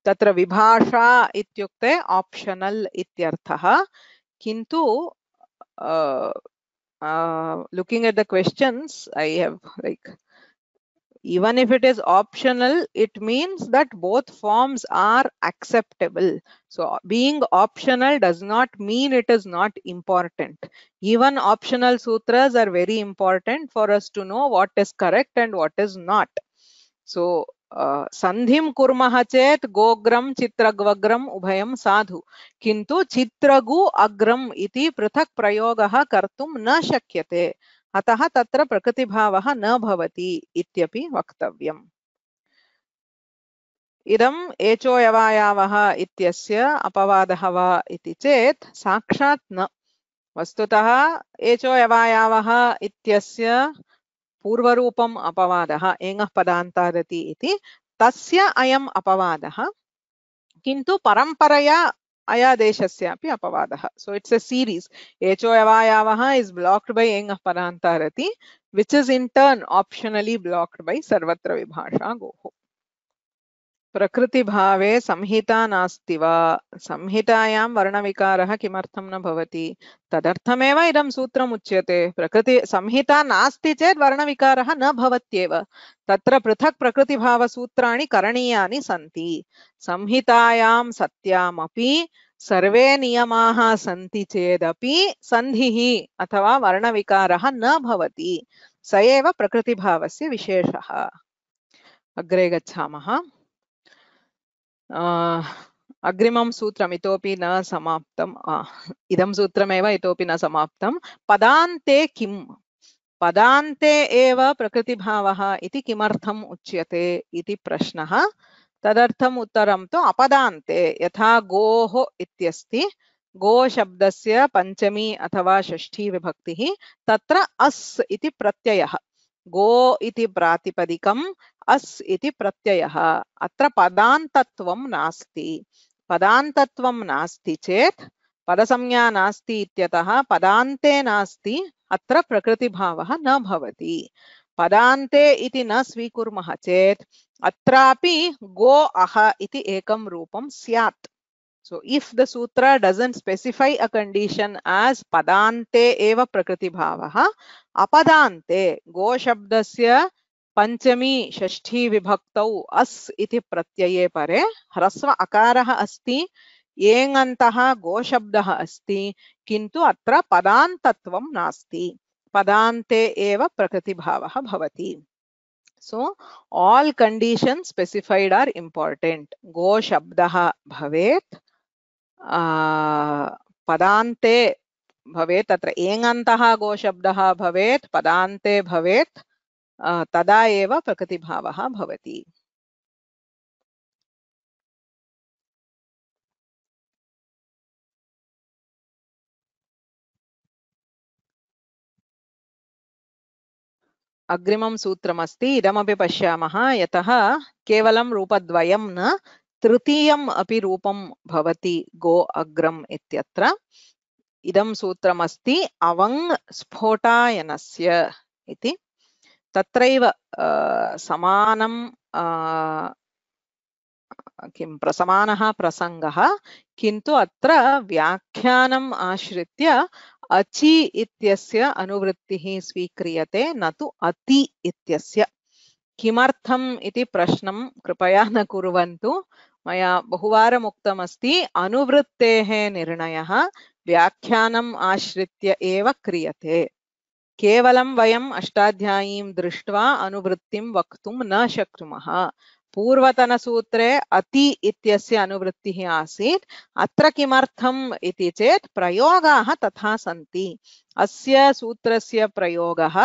तत्र विभाषा इत्युक्ते आप्शनल् इत्यर्थः किन्तु looking at the questions I have like even if it is optional it means that both forms are acceptable so being optional does not mean it is not important even optional sutras are very important for us to know what is correct and what is not so सन्धिं कुर्मः चेत् गोग्रं चित्रग्वग्रम् उभयं साधु किन्तु चित्रगु अग्रम् इति पृथक् प्रयोगः कर्तुं न शक्यते अतः तत्र प्रकृतिभावः न भवति इत्यपि वक्तव्यम् इदम् एचोयवायावः इत्यस्य अपवादः वा इति चेत् साक्षात् न वस्तुतः एचोयवायावः इत्यस्य पूर्वरूपम् अपवादः एङः पदान्तादति इति तस्य अयम् अपवादः किन्तु परम्परया अयादेशस्यापि अपवादः सो इट्स् अ सीरीस् एचो यवायावः इस् ब्लाक्ड् बै एङ् अपरान्तारति which is in turn optionally blocked by सर्वत्र विभाषा गोः प्रकृति भावे संहिता नास्ति वा संहितायां वर्णविकारः किमर्थं न भवति तदर्थमेव इदं सूत्रम् उच्यते प्रकृति संहिता नास्ति चेत् वर्णविकारः न भवत्येव तत्र पृथक् प्रकृतिभावसूत्राणि करणीयानि सन्ति संहितायां सत्यामपि सर्वे नियमाः सन्ति चेदपि सन्धिः अथवा वर्णविकारः न भवति स एव प्रकृतिभावस्य विशेषः अग्रे गच्छामः अग्रिमं सूत्रम् इतोपि न समाप्तम् इदं सूत्रमेव इतोपि न समाप्तं पदान्ते किम् पदान्ते एव प्रकृतिभावः इति किमर्थम् उच्यते इति प्रश्नः तदर्थम् उत्तरं तु अपदान्ते यथा गोः इत्यस्ति गो पञ्चमी अथवा षष्ठी विभक्तिः तत्र अस् इति प्रत्ययः गो इति प्रातिपदिकं अस् इति प्रत्ययः अत्र पदान्तत्वं नास्ति पदान्तत्वं नास्ति चेत् पदसंज्ञा नास्ति इत्यतः पदान्ते नास्ति अत्र प्रकृतिभावः न भवति पदान्ते इति न स्वीकुर्मः चेत् अत्रापि गो अह इति एकं रूपं स्यात् सो इफ् द सूत्र doesn't स्पेसिफै अ कण्डीशन् एस् पदान्ते एव prakriti bhavaha, apadante go पंचमी षष्ठी विभक्त अस् प्रत्यये परे ह्रस्व अकार अस्त एङन्तः गोशब्द अस्त किन्तु अदातत्व पदान्तत्वं नास्ति पदान्ते एव प्रकृतिभावः भवति so all condition specified are important गोशब्दः भवेत् पदान्ते भवेत् तत्र एङन्तः गोशब्दः भवेत् पदान्ते भवेत् तदा
एव प्रकृतिभावः भवति अग्रिमं सूत्रमस्ति इदमपि पश्यामः यतः केवलं रूपद्वयं न तृतीयम्
अपि रूपं भवति गो अग्रम् इत्यत्र इदं सूत्रमस्ति अवङ् स्फोटायनस्य इति तत्रैव समानं किं प्रसमानः प्रसङ्गः किन्तु अत्र व्याख्यानम् आश्रित्य अचि इत्यस्य अनुवृत्तिः स्वीक्रियते न तु अति इत्यस्य किमर्थम् इति प्रश्नं कृपया न कुर्वन्तु मया बहुवारम् उक्तमस्ति अनुवृत्तेः निर्णयः व्याख्यानम् आश्रित्य एव क्रियते केवलं वयम् अष्टाध्यायीं दृष्ट्वा अनुवृत्तिं वक्तुं न शक्नुमः पूर्वतनसूत्रे अति इत्यस्य अनुवृत्तिः आसीत् अत्र किमर्थम् इति चेत् प्रयोगाः तथा सन्ति अस्य सूत्रस्य प्रयोगः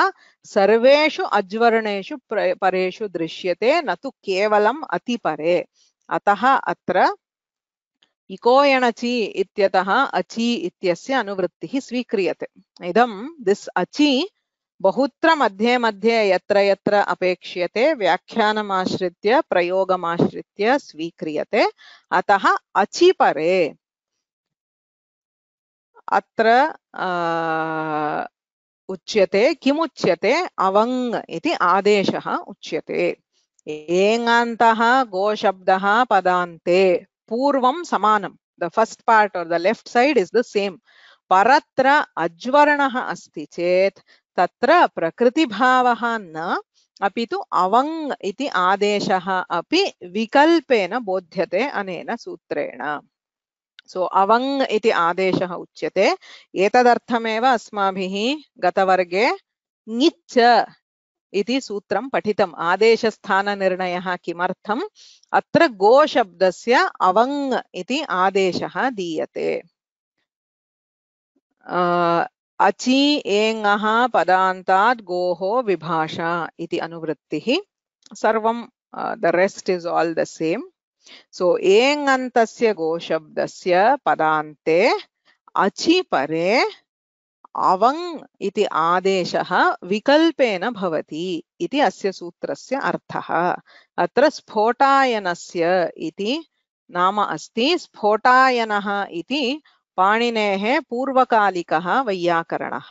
सर्वेषु अज्वर्णेषु परेषु दृश्यते न तु केवलम् अतिपरे अतः अत्र इको एणचि इत्यतः अचि इत्यस्य अनुवृत्तिः स्वीक्रियते इदं दिस् अचि बहुत्र मध्ये मध्ये यत्र यत्र अपेक्ष्यते व्याख्यानमाश्रित्य प्रयोगमाश्रित्य स्वीक्रियते अतः अचि परे अत्र उच्यते किमुच्यते अवङ् इति आदेशः उच्यते एङान्तः गोशब्दः पदान्ते पूर्वम समानम the first part or the left side is the same परत्र अज्वरणः अस्ति चेत् तत्र प्रकृति भावः न अपि अवंग इति आदेशः अपि विकल्पेन बोध्यते अनेन सूत्रेण सो अवंग इति आदेशः उच्यते एतदर्थमेव अस्माभिः गतवर्गे ngitcha इति सूत्रं पठितम् आदेशस्थाननिर्णयः किमर्थम् अत्र गोशब्दस्य अवङ् इति आदेशः दीयते अचि एङः पदान्तात् गोः विभाषा इति अनुवृत्तिः सर्वं the rest is all the same so एङन्तस्य गोशब्दस्य पदान्ते अचि परे अवंग इति आदेश विकल्पेन भवति इति अस्य सूत्रस्य अर्थः अत्र स्फोटायनस्य इति नाम अस्ति स्फोटायनः इति पाणिनेः पूर्वकालिकः वैयाकरणः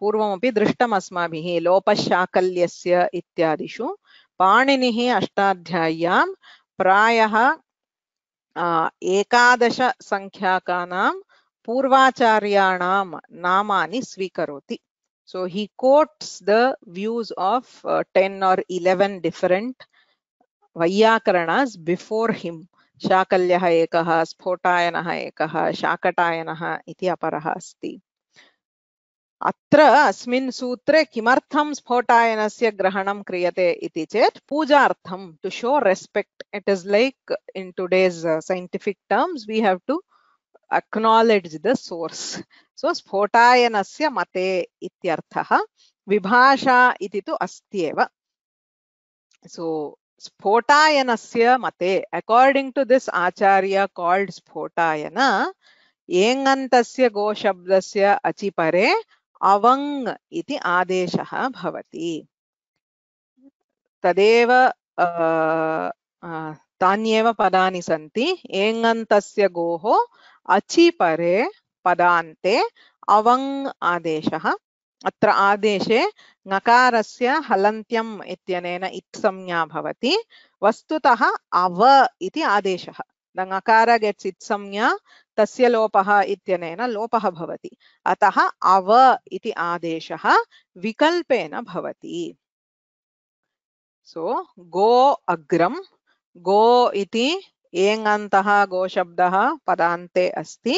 पूर्वमपि दृष्टम् अस्माभिः लोपशाकल्यस्य इत्यादिषु पाणिनिः अष्टाध्याय्यां प्रायः एकादशसङ्ख्याकानां पूर्वाचार्याणां नामानि स्वीकरोति so he quotes the views of uh, 10 or 11 different vaiyakaranas before him शाकल्यः एकः स्फोटायनः एकः शाकटायनः इति अपरः अस्ति अत्र अस्मिन् सूत्रे किमर्थं स्फोटायनस्य ग्रहणं क्रियते इति चेत् पूजार्थं to show respect it is like in today's scientific terms we have to acknowledge the source so sphotayanasya mate ityarthah vibhasha iti tu asti eva so sphotayanasya mate according to this acharya called sphotayana एङन्तस्य गोशब्दस्य अचिपरे अवङ् इति आदेशः भवति तदेव तान्येव पदानि सन्ति एङन्तस्य गोः अचि परे पदान्ते अवङ् आदेशः अत्र आदेशे नकारस्य हलन्त्यम् इत्यनेन इत् संज्ञा भवति वस्तुतः अव इति आदेशः द नकार गेट्स् इत् संज्ञा तस्य लोपः इत्यनेन लोपः भवति अतः अव इति आदेशः विकल्पेन भवति सो गो अग्रं गो इति एङन्तः गोशब्दः पदान्ते अस्ति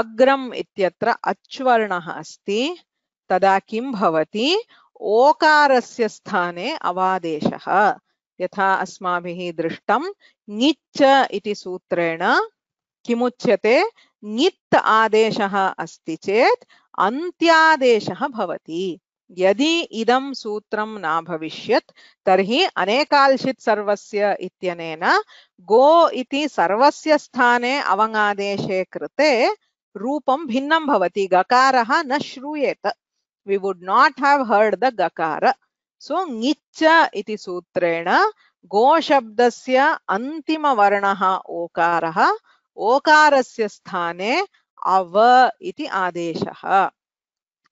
अग्रम् इत्यत्र अच्वर्णः अस्ति तदा किं भवति ओकारस्य स्थाने अवादेशः यथा अस्माभिः दृष्टं ङिच्च इति सूत्रेण किमुच्यते ङित् आदेशः अस्ति चेत् अन्त्यादेशः भवति यदि इदं सूत्रं न भविष्यत् तर्हि अनेकाल्षित् सर्वस्य इत्यनेन गो इति सर्वस्य स्थाने अवङादेशे कृते रूपं भिन्नं भवति गकारः न श्रूयेत we would not have heard the गकार सो ङिच्च इति सूत्रेण गोशब्दस्य अन्तिमवर्णः ओकारः ओकारस्य स्थाने अव इति आदेशः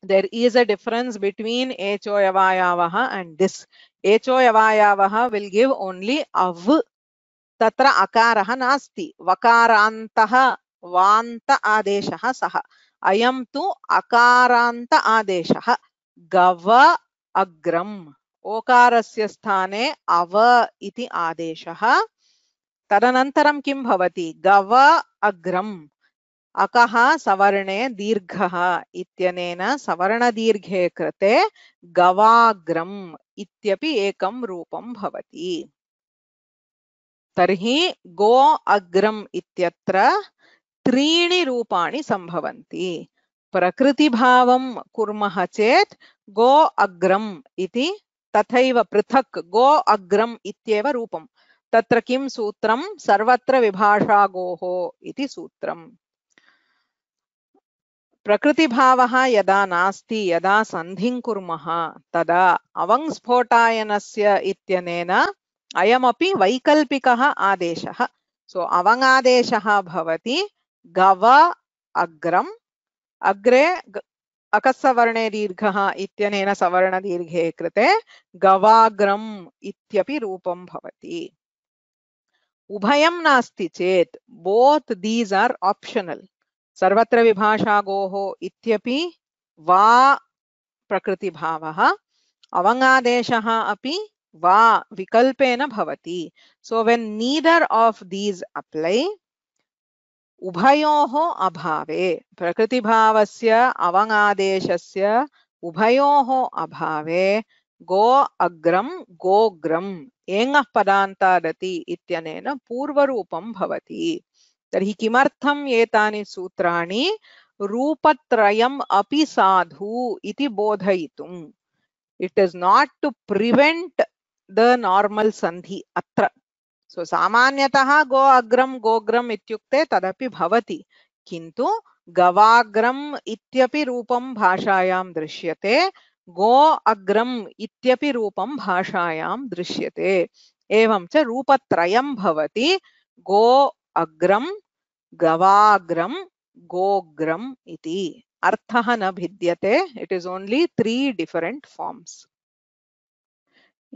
there is a difference between Hoyavayavaha and this. Hoyavayavaha will give only av. Tatra akaraha nasti. Vakarantaha vanta adeshaha saha. Ayam tu akaranta adeshaha. Gava agram. ओकारस्य स्थाने ava iti आदेशः TADANANTARAM kim bhavati gava agram. अकः सवर्णे दीर्घः इत्यनेन सवर्णदीर्घे कृते गवाग्रम् इत्यपि एकं रूपं भवति तर्हि गो अग्रम् इत्यत्र त्रीणि रूपाणि सम्भवन्ति प्रकृतिभावं कुर्मः चेत् गो अग्रम् इति तथैव पृथक् गो अग्रम् इत्येव रूपम् तत्र किं सूत्रं सर्वत्र विभाषागोः इति सूत्रम् प्रकृति भाव यदा नास्ति यदा संधि कुर्मः तदा अवङ्स्फोटायनस्य इत्यनेन अयमपि वैकल्पिकः आदेशः सो अवङादेशः भवति गव अग्रम अग्रे अकस्सवर्णे दीर्घः इत्यनेन सवर्णदीर्घे कृते गवाग्रम इत्यपि रूपं भवति उभयं नास्ति चेत् बोत् दीस् आर् आप्शनल् सर्वत्र विभाषागोः इत्यपि वा प्रकृतिभावः अवङादेशः अपि वा विकल्पेन भवति so when neither of these apply उभयोः अभावे प्रकृतिभावस्य अवङादेशस्य उभयोः अभावे गो अग्रं गोग्रम् एङः पदान्तादति इत्यनेन पूर्वरूपं भवति तरी किमर्थम् एतानि सूत्राणि रूपत्रयम् अपि साधु इति बोधयितुम् it is not to prevent the normal sandhi अत्र सो सामान्यतः गो अग्रम गोग्रम इत्युक्ते तदपि भवति किन्तु गवाग्रम इत्यपि रूपं भाषायां दृश्यते गो अग्रम इत्यपि रूपं भाषायां दृश्यते एवं च रूपत्रयं भवति गो अग्रम गवाग्रम गोग्रम इति अर्थः न भिद्यते it is only three different forms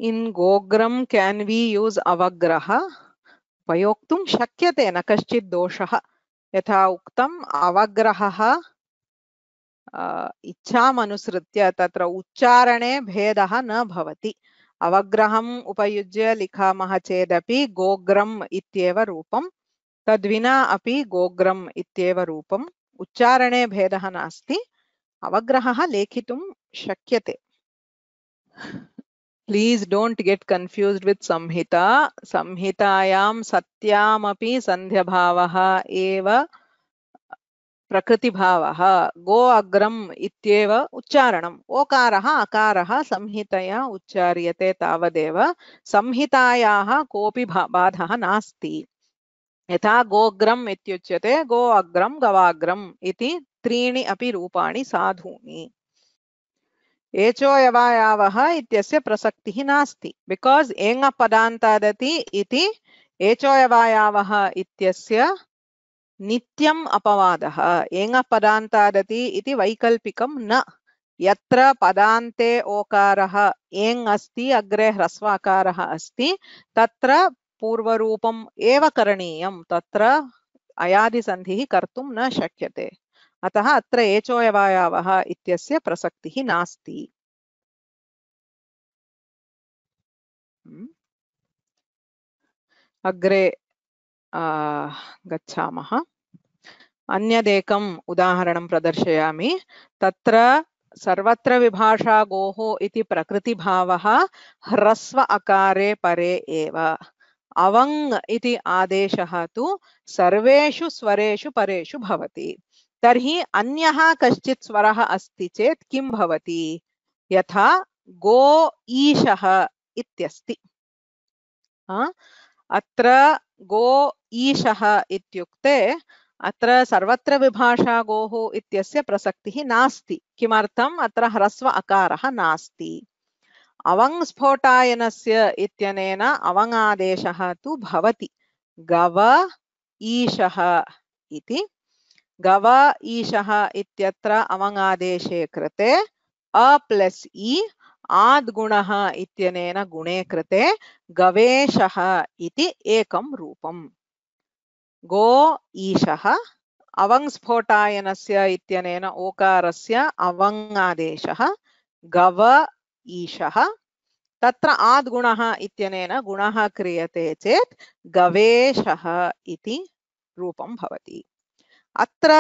in गोग्रम कैन वी यूज अवग्रह उपयोक्तुं शक्यते न कश्चित् दोषः यथा उक्तम् अवग्रहः इच्छामनुसृत्य तत्र उच्चारणे भेदः न भवति अवग्रहम् उपयुज्य लिखामः चेदपि गोग्रम् इत्येव तद्विना अपि गोग्रम् इत्येव रूपम् उच्चारणे भेदः नास्ति अवग्रहः लेखितुं शक्यते please don't get confused with संहिता संहितायां सत्यामपि सन्ध्यभावः एव प्रकृतिभावः गो अग्रम इत्येव उच्चारणम् ओकारः अकारः संहितया उच्चार्यते तावदेव संहितायाः कोऽपि बाधः नास्ति यथा गोग्रम इत्युच्यते गो अग्रम गवाग्रम इति त्रीणि अपि रूपाणि साधूनि एचो यवायावः इत्यस्य प्रसक्तिः नास्ति बिकास् एङपदान्तादति इति एचो यवायावः इत्यस्य नित्यम् अपवादः एङपदान्तादति इति वैकल्पिकं न यत्र पदान्ते ओकारः एङ् अस्ति अग्रे ह्रस्वाकारः अस्ति तत्र पूर्वरूपम् एव करणीयं तत्र अयादिसन्धिः कर्तुं न शक्यते अतः अत्र एचोयवायावः
इत्यस्य प्रसक्तिः नास्ति हम्म। अग्रे
गच्छामः अन्यदेकम् उदाहरणं प्रदर्शयामि तत्र सर्वत्र विभाषा गोहो इति प्रकृति भावः ह्रस्व अकारे परे एव अवंग इति आदेश तो सर्वेषु स्वरेशु परेशु भवति तर्हि अन्यः कश्चित् स्वरः अस्ति चेत् किं भवति यथा गो ईशः इत्यस्ति अत्र गो ईशः इत्युक्ते अत्र सर्वत्र विभाषा गोः इत्यस्य प्रसक्तिः नास्ति किमर्थम् अत्र ह्रस्व अकारः नास्ति अवङ्स्फोटायनस्य इत्यनेन अवङादेशः तु भवति गव ईशः इति गव ईशः इत्यत्र अवङादेशे कृते अ प्लस् इ आद्गुणः इत्यनेन गुणे कृते गवेशः इति एकं रूपम् गो ईशः अवङ्स्फोटायनस्य इत्यनेन ओकारस्य अवङादेशः गव ईशः तत्र आद्गुणः इत्यनेन गुणः क्रियते चेत् गवेषः इति रूपं भवति अत्र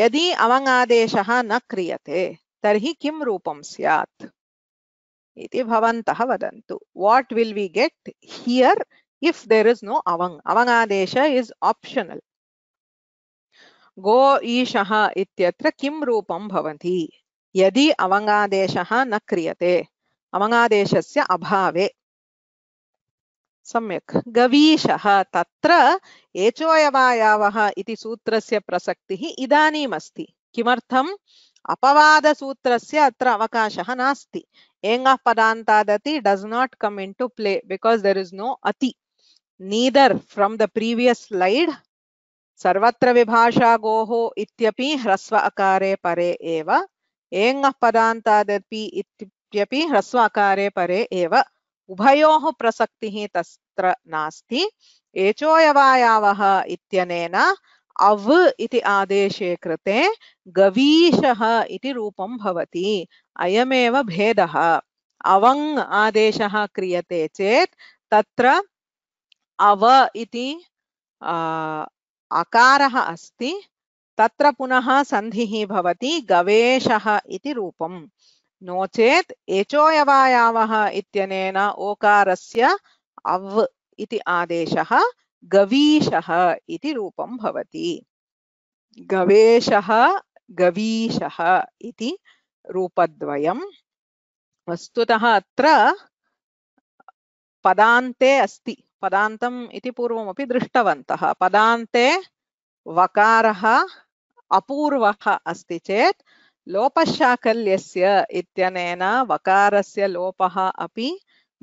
यदि अवङादेशः न क्रियते तर्हि किं रूपं स्यात् इति भवन्तः वदन्तु what will we get here if there is no अवङ् अवङादेश इस् आप्शनल् गो ईशः इत्यत्र किं रूपं भवति यदि अवंगादेश न क्रियते अवंगादेश अभावे सम्यक् गवीषः तत्र एचोयवायावः इति सूत्रस्य प्रसक्तिः इदानीम् अस्ति किमर्थम् अपवादसूत्रस्य अत्र अवकाशः नास्ति एङः पदान्तादति does not come into play because there is no अति neither from the previous slide सर्वत्र विभाषा गोः इत्यपि ह्रस्व अकारे परे एव एङः पदान्तादपि इत्यपि ह्रस्वाकारे परे एव उभयोः प्रसक्तिः तत्र नास्ति एचोयवायावः इत्यनेन अव् इति आदेशे कृते गवीशः इति रूपं भवति अयमेव भेदः अवङ् आदेशः क्रियते चेत् तत्र अव इति अकारः अस्ति तत्र पुनः सन्धिः भवति गवेशः इति रूपम् नो चेत् एचोयवायावः इत्यनेन ओकारस्य अव् इति आदेशः गवीशः इति रूपं भवति गवेशः गवीशः इति रूपद्वयम् वस्तुतः अत्र पदान्ते अस्ति पदान्तम् इति पूर्वमपि दृष्टवन्तः पदान्ते वकारः अपूर्व अस्त चेत लोपशाकल्यस्य वकार से लोप अपि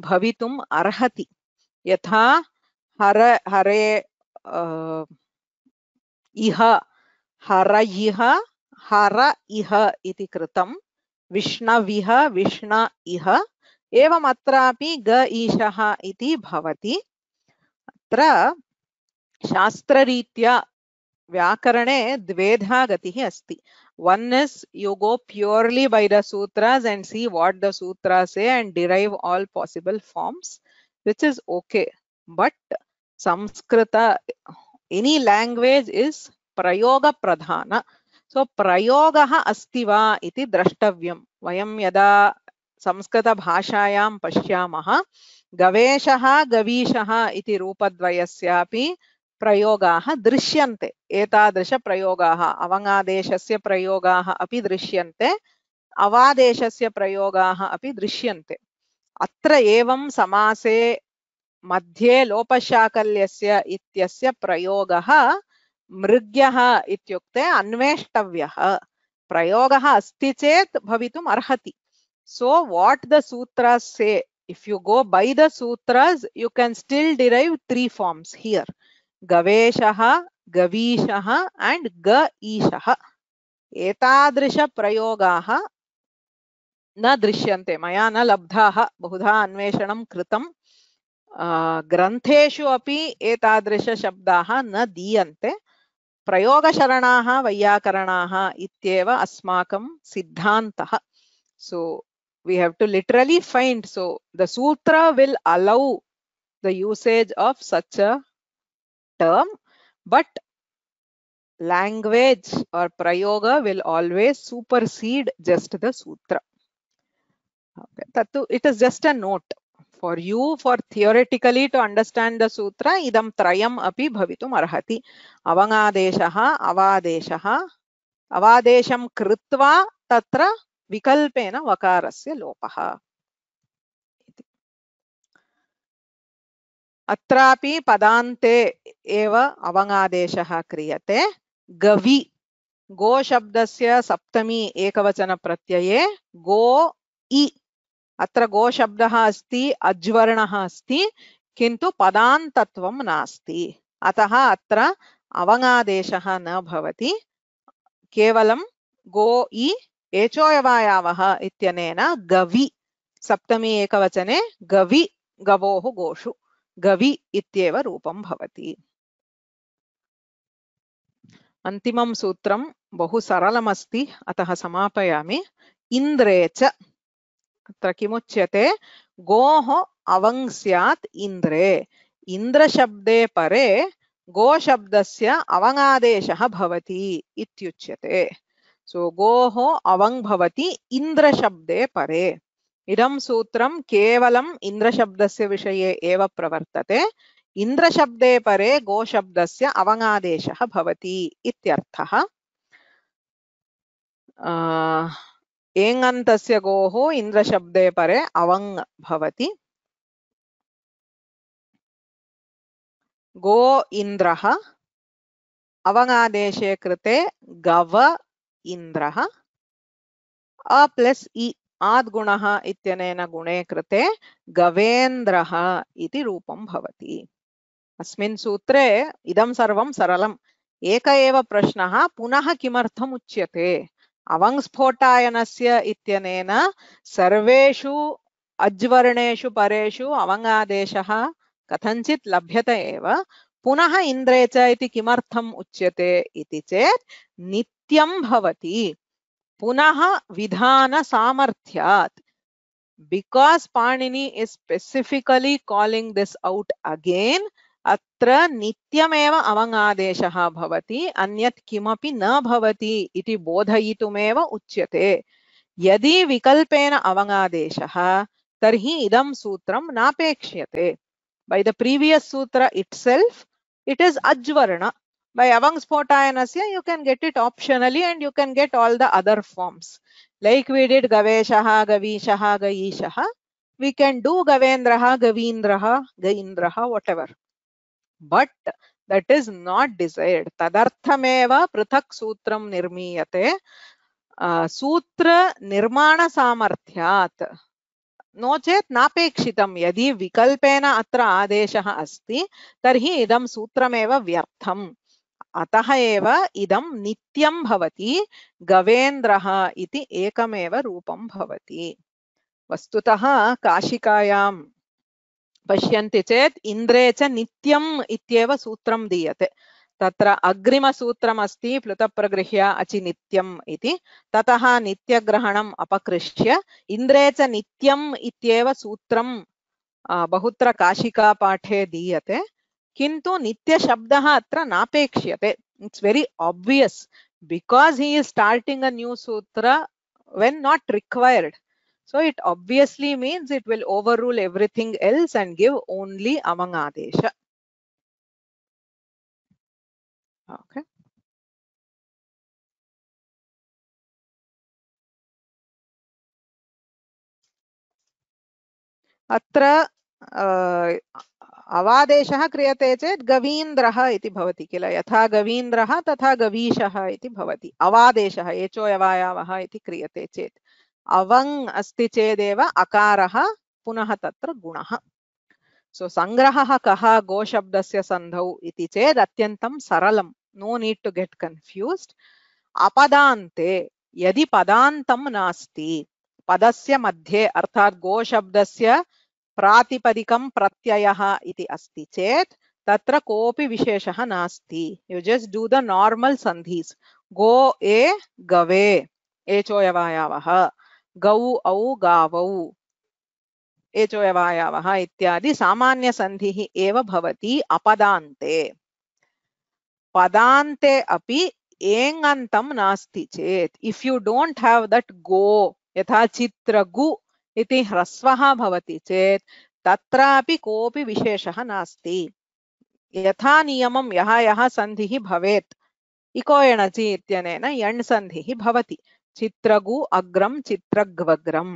भवितुम् अर्हति यहा हर हरे इह हर इह हर इह इति कृतं विष्णविह विष्ण इह एवम् अत्रापि ग इति भवति अत्र शास्त्ररीत्या व्याकरणे द्वेधा गति अस्ति one is you go purely by the sutras and see what the sutras say and derive all possible forms which is okay but Sanskrit any language is प्रयोग प्रधान सो प्रयोग अस्ति वा इति द्रष्टव्यम् वयम् यदा संस्कृत भाषायां पश्यामः गवेशः गवीशः इति रूपद्वयस्यापि प्रयोग दृश्य प्रयोग अवंगादेश प्रयोग अभी दृश्य अवादेश प्रयोग अभी दृश्य अवं समासे लोपशाकल्य प्रयोग मृग्युक् अन्वेष्टव्य प्रयोग अस्त अस्े भर्ति सो वाट the sutra say if you go by the you can still derive three forms here गवेशः गवीशः एण्ड् ग ईशः एतादृशप्रयोगाः न दृश्यन्ते मया न लब्धाः बहुधा अन्वेषणं कृतं ग्रन्थेषु अपि एतादृशशब्दाः न दीयन्ते प्रयोगशरणाः वैयाकरणाः इत्येव अस्माकं सिद्धान्तः सो we have to literally find so the sutra will allow the usage of such a term but language or prayoga will always supersede just the sutra okay tattu it is just a note for you for theoretically to understand the sutra idam trayam api bhavitum arhati avangadeshah avadeshah avadesham krutva tatra vikalpena vakarasya lopaha अत्रापि पदान्ते एव अवङादेशः क्रियते गवि गो शब्दस्य सप्तमी एकवचनप्रत्यये गो इ अत्र गोशब्दः अस्ति अज्वर्णः अस्ति किन्तु पदान्तत्वं नास्ति अतः अत्र अवङादेशः न भवति केवलं गो इ एचोयवायावः इत्यनेन गवि सप्तमी एकवचने गवि गवोः गोषु गवि इत्येव रूपं भवति अन्तिमं सूत्रं बहु सरलमस्ति अतः समापयामि इन्द्रे च अत्र किमुच्यते गोः अवङ् स्यात् इन्द्रे इन्द्रशब्दे परे गोशब्दस्य अवङादेशः भवति इत्युच्यते सो गोः अवङ् भवति इन्द्रशब्दे परे इदम सूत्रं केवलम् इन्द्रशब्दस्य विषये एव प्रवर्तते इंद्रशब्दे परे गोशब्दस्य अवङादेशः भवति इत्यर्थः
एङन्तस्य गोः इन्द्रशब्दे परे अवङ् भवति गो इन्द्रः अवङादेशे कृते गव इन्द्रः
अ प्लस् इ आद्गुणः इत्यनेन गुणे कृते गवेन्द्रः इति रूपं भवति अस्मिन् सूत्रे इदं सर्वं सरलम् एक एव प्रश्नः पुनः किमर्थम् उच्यते अवङ्स्फोटायनस्य इत्यनेन सर्वेषु अज्वर्णेषु परेषु अवङादेशः कथञ्चित् लभ्यते एव पुनः इन्द्रे च इति किमर्थम् उच्यते इति चेत् नित्यं भवति पुनः विधान सामर्थ्यात् because Panini is specifically calling this out again अत्र नित्यमेव अवंगादेशः भवति अन्यत् किमपि न भवति इति बोधयितुमेव उच्यते यदि विकल्पेन अवंगादेशः तर्हि इदं सूत्रं नापेक्ष्यते by the previous sutra itself it is अज्वर्ण by and Asya, you can get it optionally and you can get all the other forms. Like we did Gaveshaha, Gavishaha, Gayishaha. We can do Gavendraha, Gavindraha, Gaindraha, whatever. But that is not desired. Tadarthameva prithak sutram nirmiyate. Uh, Sutra nirmana samarthyat. नो चेत् नापेक्षितं यदि विकल्पेन अत्र asti, अस्ति idam sutram eva vyartham. अतः एव इदं नित्यं भवति गवेन्द्रः इति एकमेव रूपं भवति वस्तुतः काशिकायां पश्यन्ति चेत् इन्द्रे च नित्यम् इत्येव सूत्रं दीयते तत्र अग्रिमसूत्रमस्ति प्लुतप्रगृह्य अचि नित्यम् इति ततः नित्यग्रहणम् अपकृष्य इन्द्रे च नित्यम् इत्येव सूत्रं बहुत्र काशिकापाठे दीयते किंतु नित्य शब्द अत्र नापेक्ष्यते it's very obvious because he is starting a new sutra when not required so it obviously means it will rule everything else and
give only अमंग आदेश ओके अत्र अवादेश क्रिय चेत् गवीन्द्रः इति भवति किल यथा
गवींद्र तथा गवीश इति अवादेश अवादेशः एचोयवायावः इति क्रियते चेत् अवङ् अस्ति चेदेव अकार पुनः तत्र गुण सो सङ्ग्रहः कः से सन्धौ इति चेत् अत्यन्तं no need to get confuse अपदाते यदि पदान्तं नास्ति पदस्य मध्ये अर्थात् गोशब्दस्य प्रातिपदिकं प्रत्ययः इति अस्ति चेत् तत्र कोऽपि विशेषः नास्ति you just do the normal sandhis गो ए गवे एचोयवायावः गौ औ गावौ एचोयवायावः इत्यादि सामान्यसन्धिः एव भवति अपदान्ते पदान्ते अपि एङन्तं नास्ति चेत् if you don't have that गो यथा चित्रगु इति ह्रस्वः भवति चेत् तत्रापि कोऽपि विशेषः नास्ति यथा नियमं यः यः सन्धिः भवेत् इको एणचि इत्यनेन यण् सन्धिः भवति चित्रगु अग्रं चित्रग्वग्रं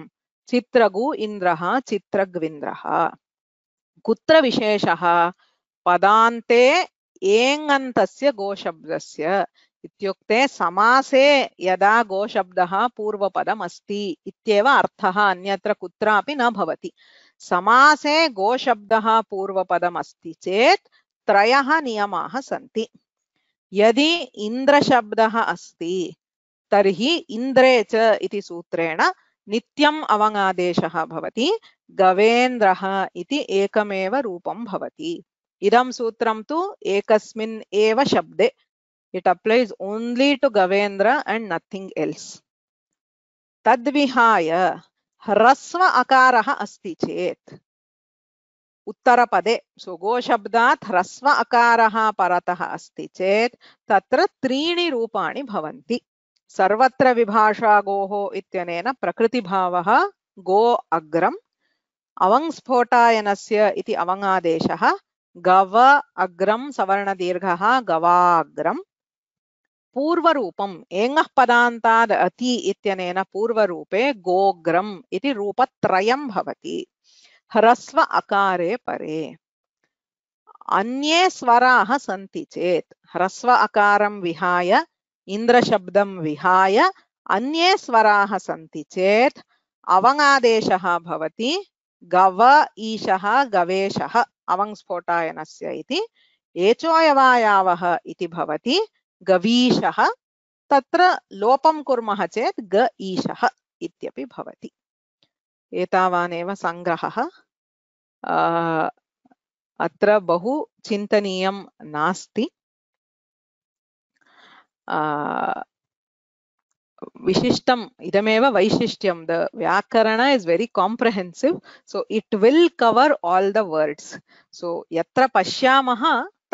चित्रगु इन्द्रः चित्रग्विन्द्रः कुत्र विशेषः पदान्ते एङन्तस्य गोशब्दस्य इत्युक्ते समासे यदा गोशब्दः पूर्वपदम् अस्ति इत्येव अर्थः अन्यत्र कुत्रापि न भवति समासे गोशब्दः पूर्वपदम् चेत् त्रयः नियमाः सन्ति यदि इन्द्रशब्दः अस्ति तर्हि इन्द्रे च इति सूत्रेण नित्यम् अवङादेशः भवति गवेन्द्रः इति एकमेव रूपं भवति इदं सूत्रं तु एकस्मिन् एव शब्दे It applies only to Gavendra and nothing else. Tadvihaya Rasva Akaraha Asti Chet. उत्तरपदे सो गोशब्दात् ह्रस्व अकारः परतः अस्ति चेत् तत्र त्रीणि रूपाणि भवन्ति सर्वत्र विभाषा गोः इत्यनेन प्रकृतिभावः गो अग्रम् अवङ्स्फोटायनस्य इति अवङादेशः गव अग्रं सवर्णदीर्घः गवाग्रम् పూర్వరూపం ఏంగ పదాంతాద్ అతి ఇత్యనేన పూర్వరూపే గోగ్రం ఇది రూపత్రయం భవతి హ్రస్వ అకారే పరే అన్యే స్వరాహ సంతి చేత్ హ్రస్వ అకారం విహాయ ఇంద్రశబ్దం విహాయ అన్యే స్వరాహ సంతి చేత్ అవంగాదేశः భవతి గవ ఈశ గవేశ అవంగ్ స్ఫోటాయనస్య ఇది ఏచోయవాయావः ఇది భవతి गवीश तत्र लोपं कुर्मः चेत् ग ईशः इत्यपि भवति एतावानेव सङ्ग्रहः अत्र बहु चिन्तनीयं नास्ति विशिष्टम् इदमेव वैशिष्ट्यं the vyakarana is very comprehensive so it will cover all the words so यत्र पश्यामः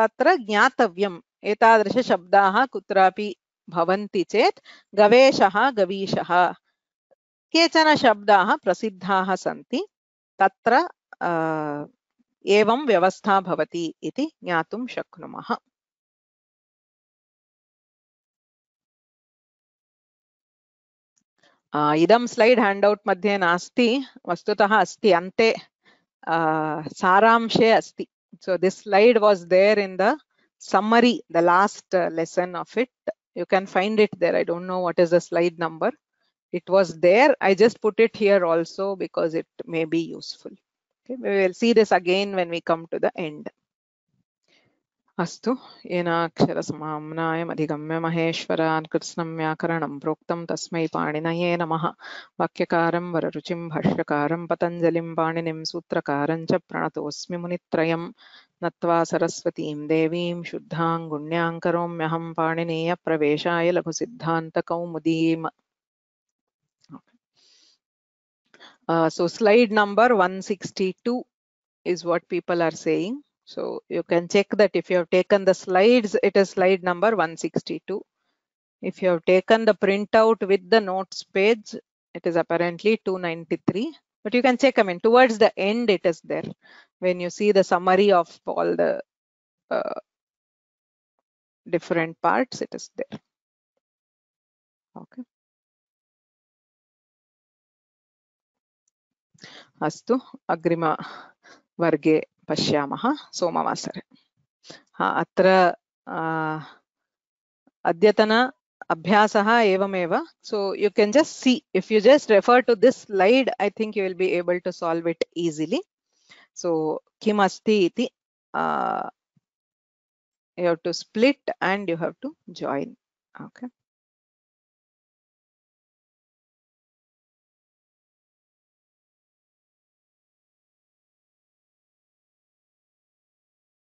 तत्र ज्ञातव्यम् एतादृशशब्दाः कुत्रापि भवन्ति चेत् गवेषः गवीषः केचन शब्दाः प्रसिद्धाः सन्ति तत्र
एवं व्यवस्था भवति इति ज्ञातुं शक्नुमः इदं स्लैड् हेण्ड्औट् मध्ये नास्ति वस्तुतः अस्ति अन्ते
सारांशे अस्ति so this slide was there in the summary, the last uh, lesson of it. You can find it there. I don't know what is the slide number. It was there. I just put it here also because it may be useful. Okay, we will see this again when we come to the end. अस्तु येनाक्षरसमाम्नायम् अधिगम्य महेश्वरान् कृत्स्नं व्याकरणं प्रोक्तं तस्मै पाणिनये नमः वाक्यकारं वररुचिं भाष्यकारं पतञ्जलिं पाणिनिं सूत्रकारं च प्रणतोऽस्मि मुनित्रयम् नत्वा सरस्वतीं देवीं शुद्धां गुण्यां करोम्यहं पाणिनीयप्रवेशाय लघुसिद्धान्तकौमुदीम् Uh, so slide number 162 is what people are saying. So you can check that if you have taken the slides, it is slide number 162. If you have taken the printout with the notes page, it is apparently 293. but you can check i mean towards the end it is there when you
see the summary of all the uh, different parts it is there okay agrima varge अग्रिमवर्गे
पश्यामः सोमवासरे हा अत्र adyatana abhyasaha evameva. So you can just see, if you just refer to this slide, I think you will be able to solve it easily. So
kim asti iti, uh, you have to split and you have to join. Okay.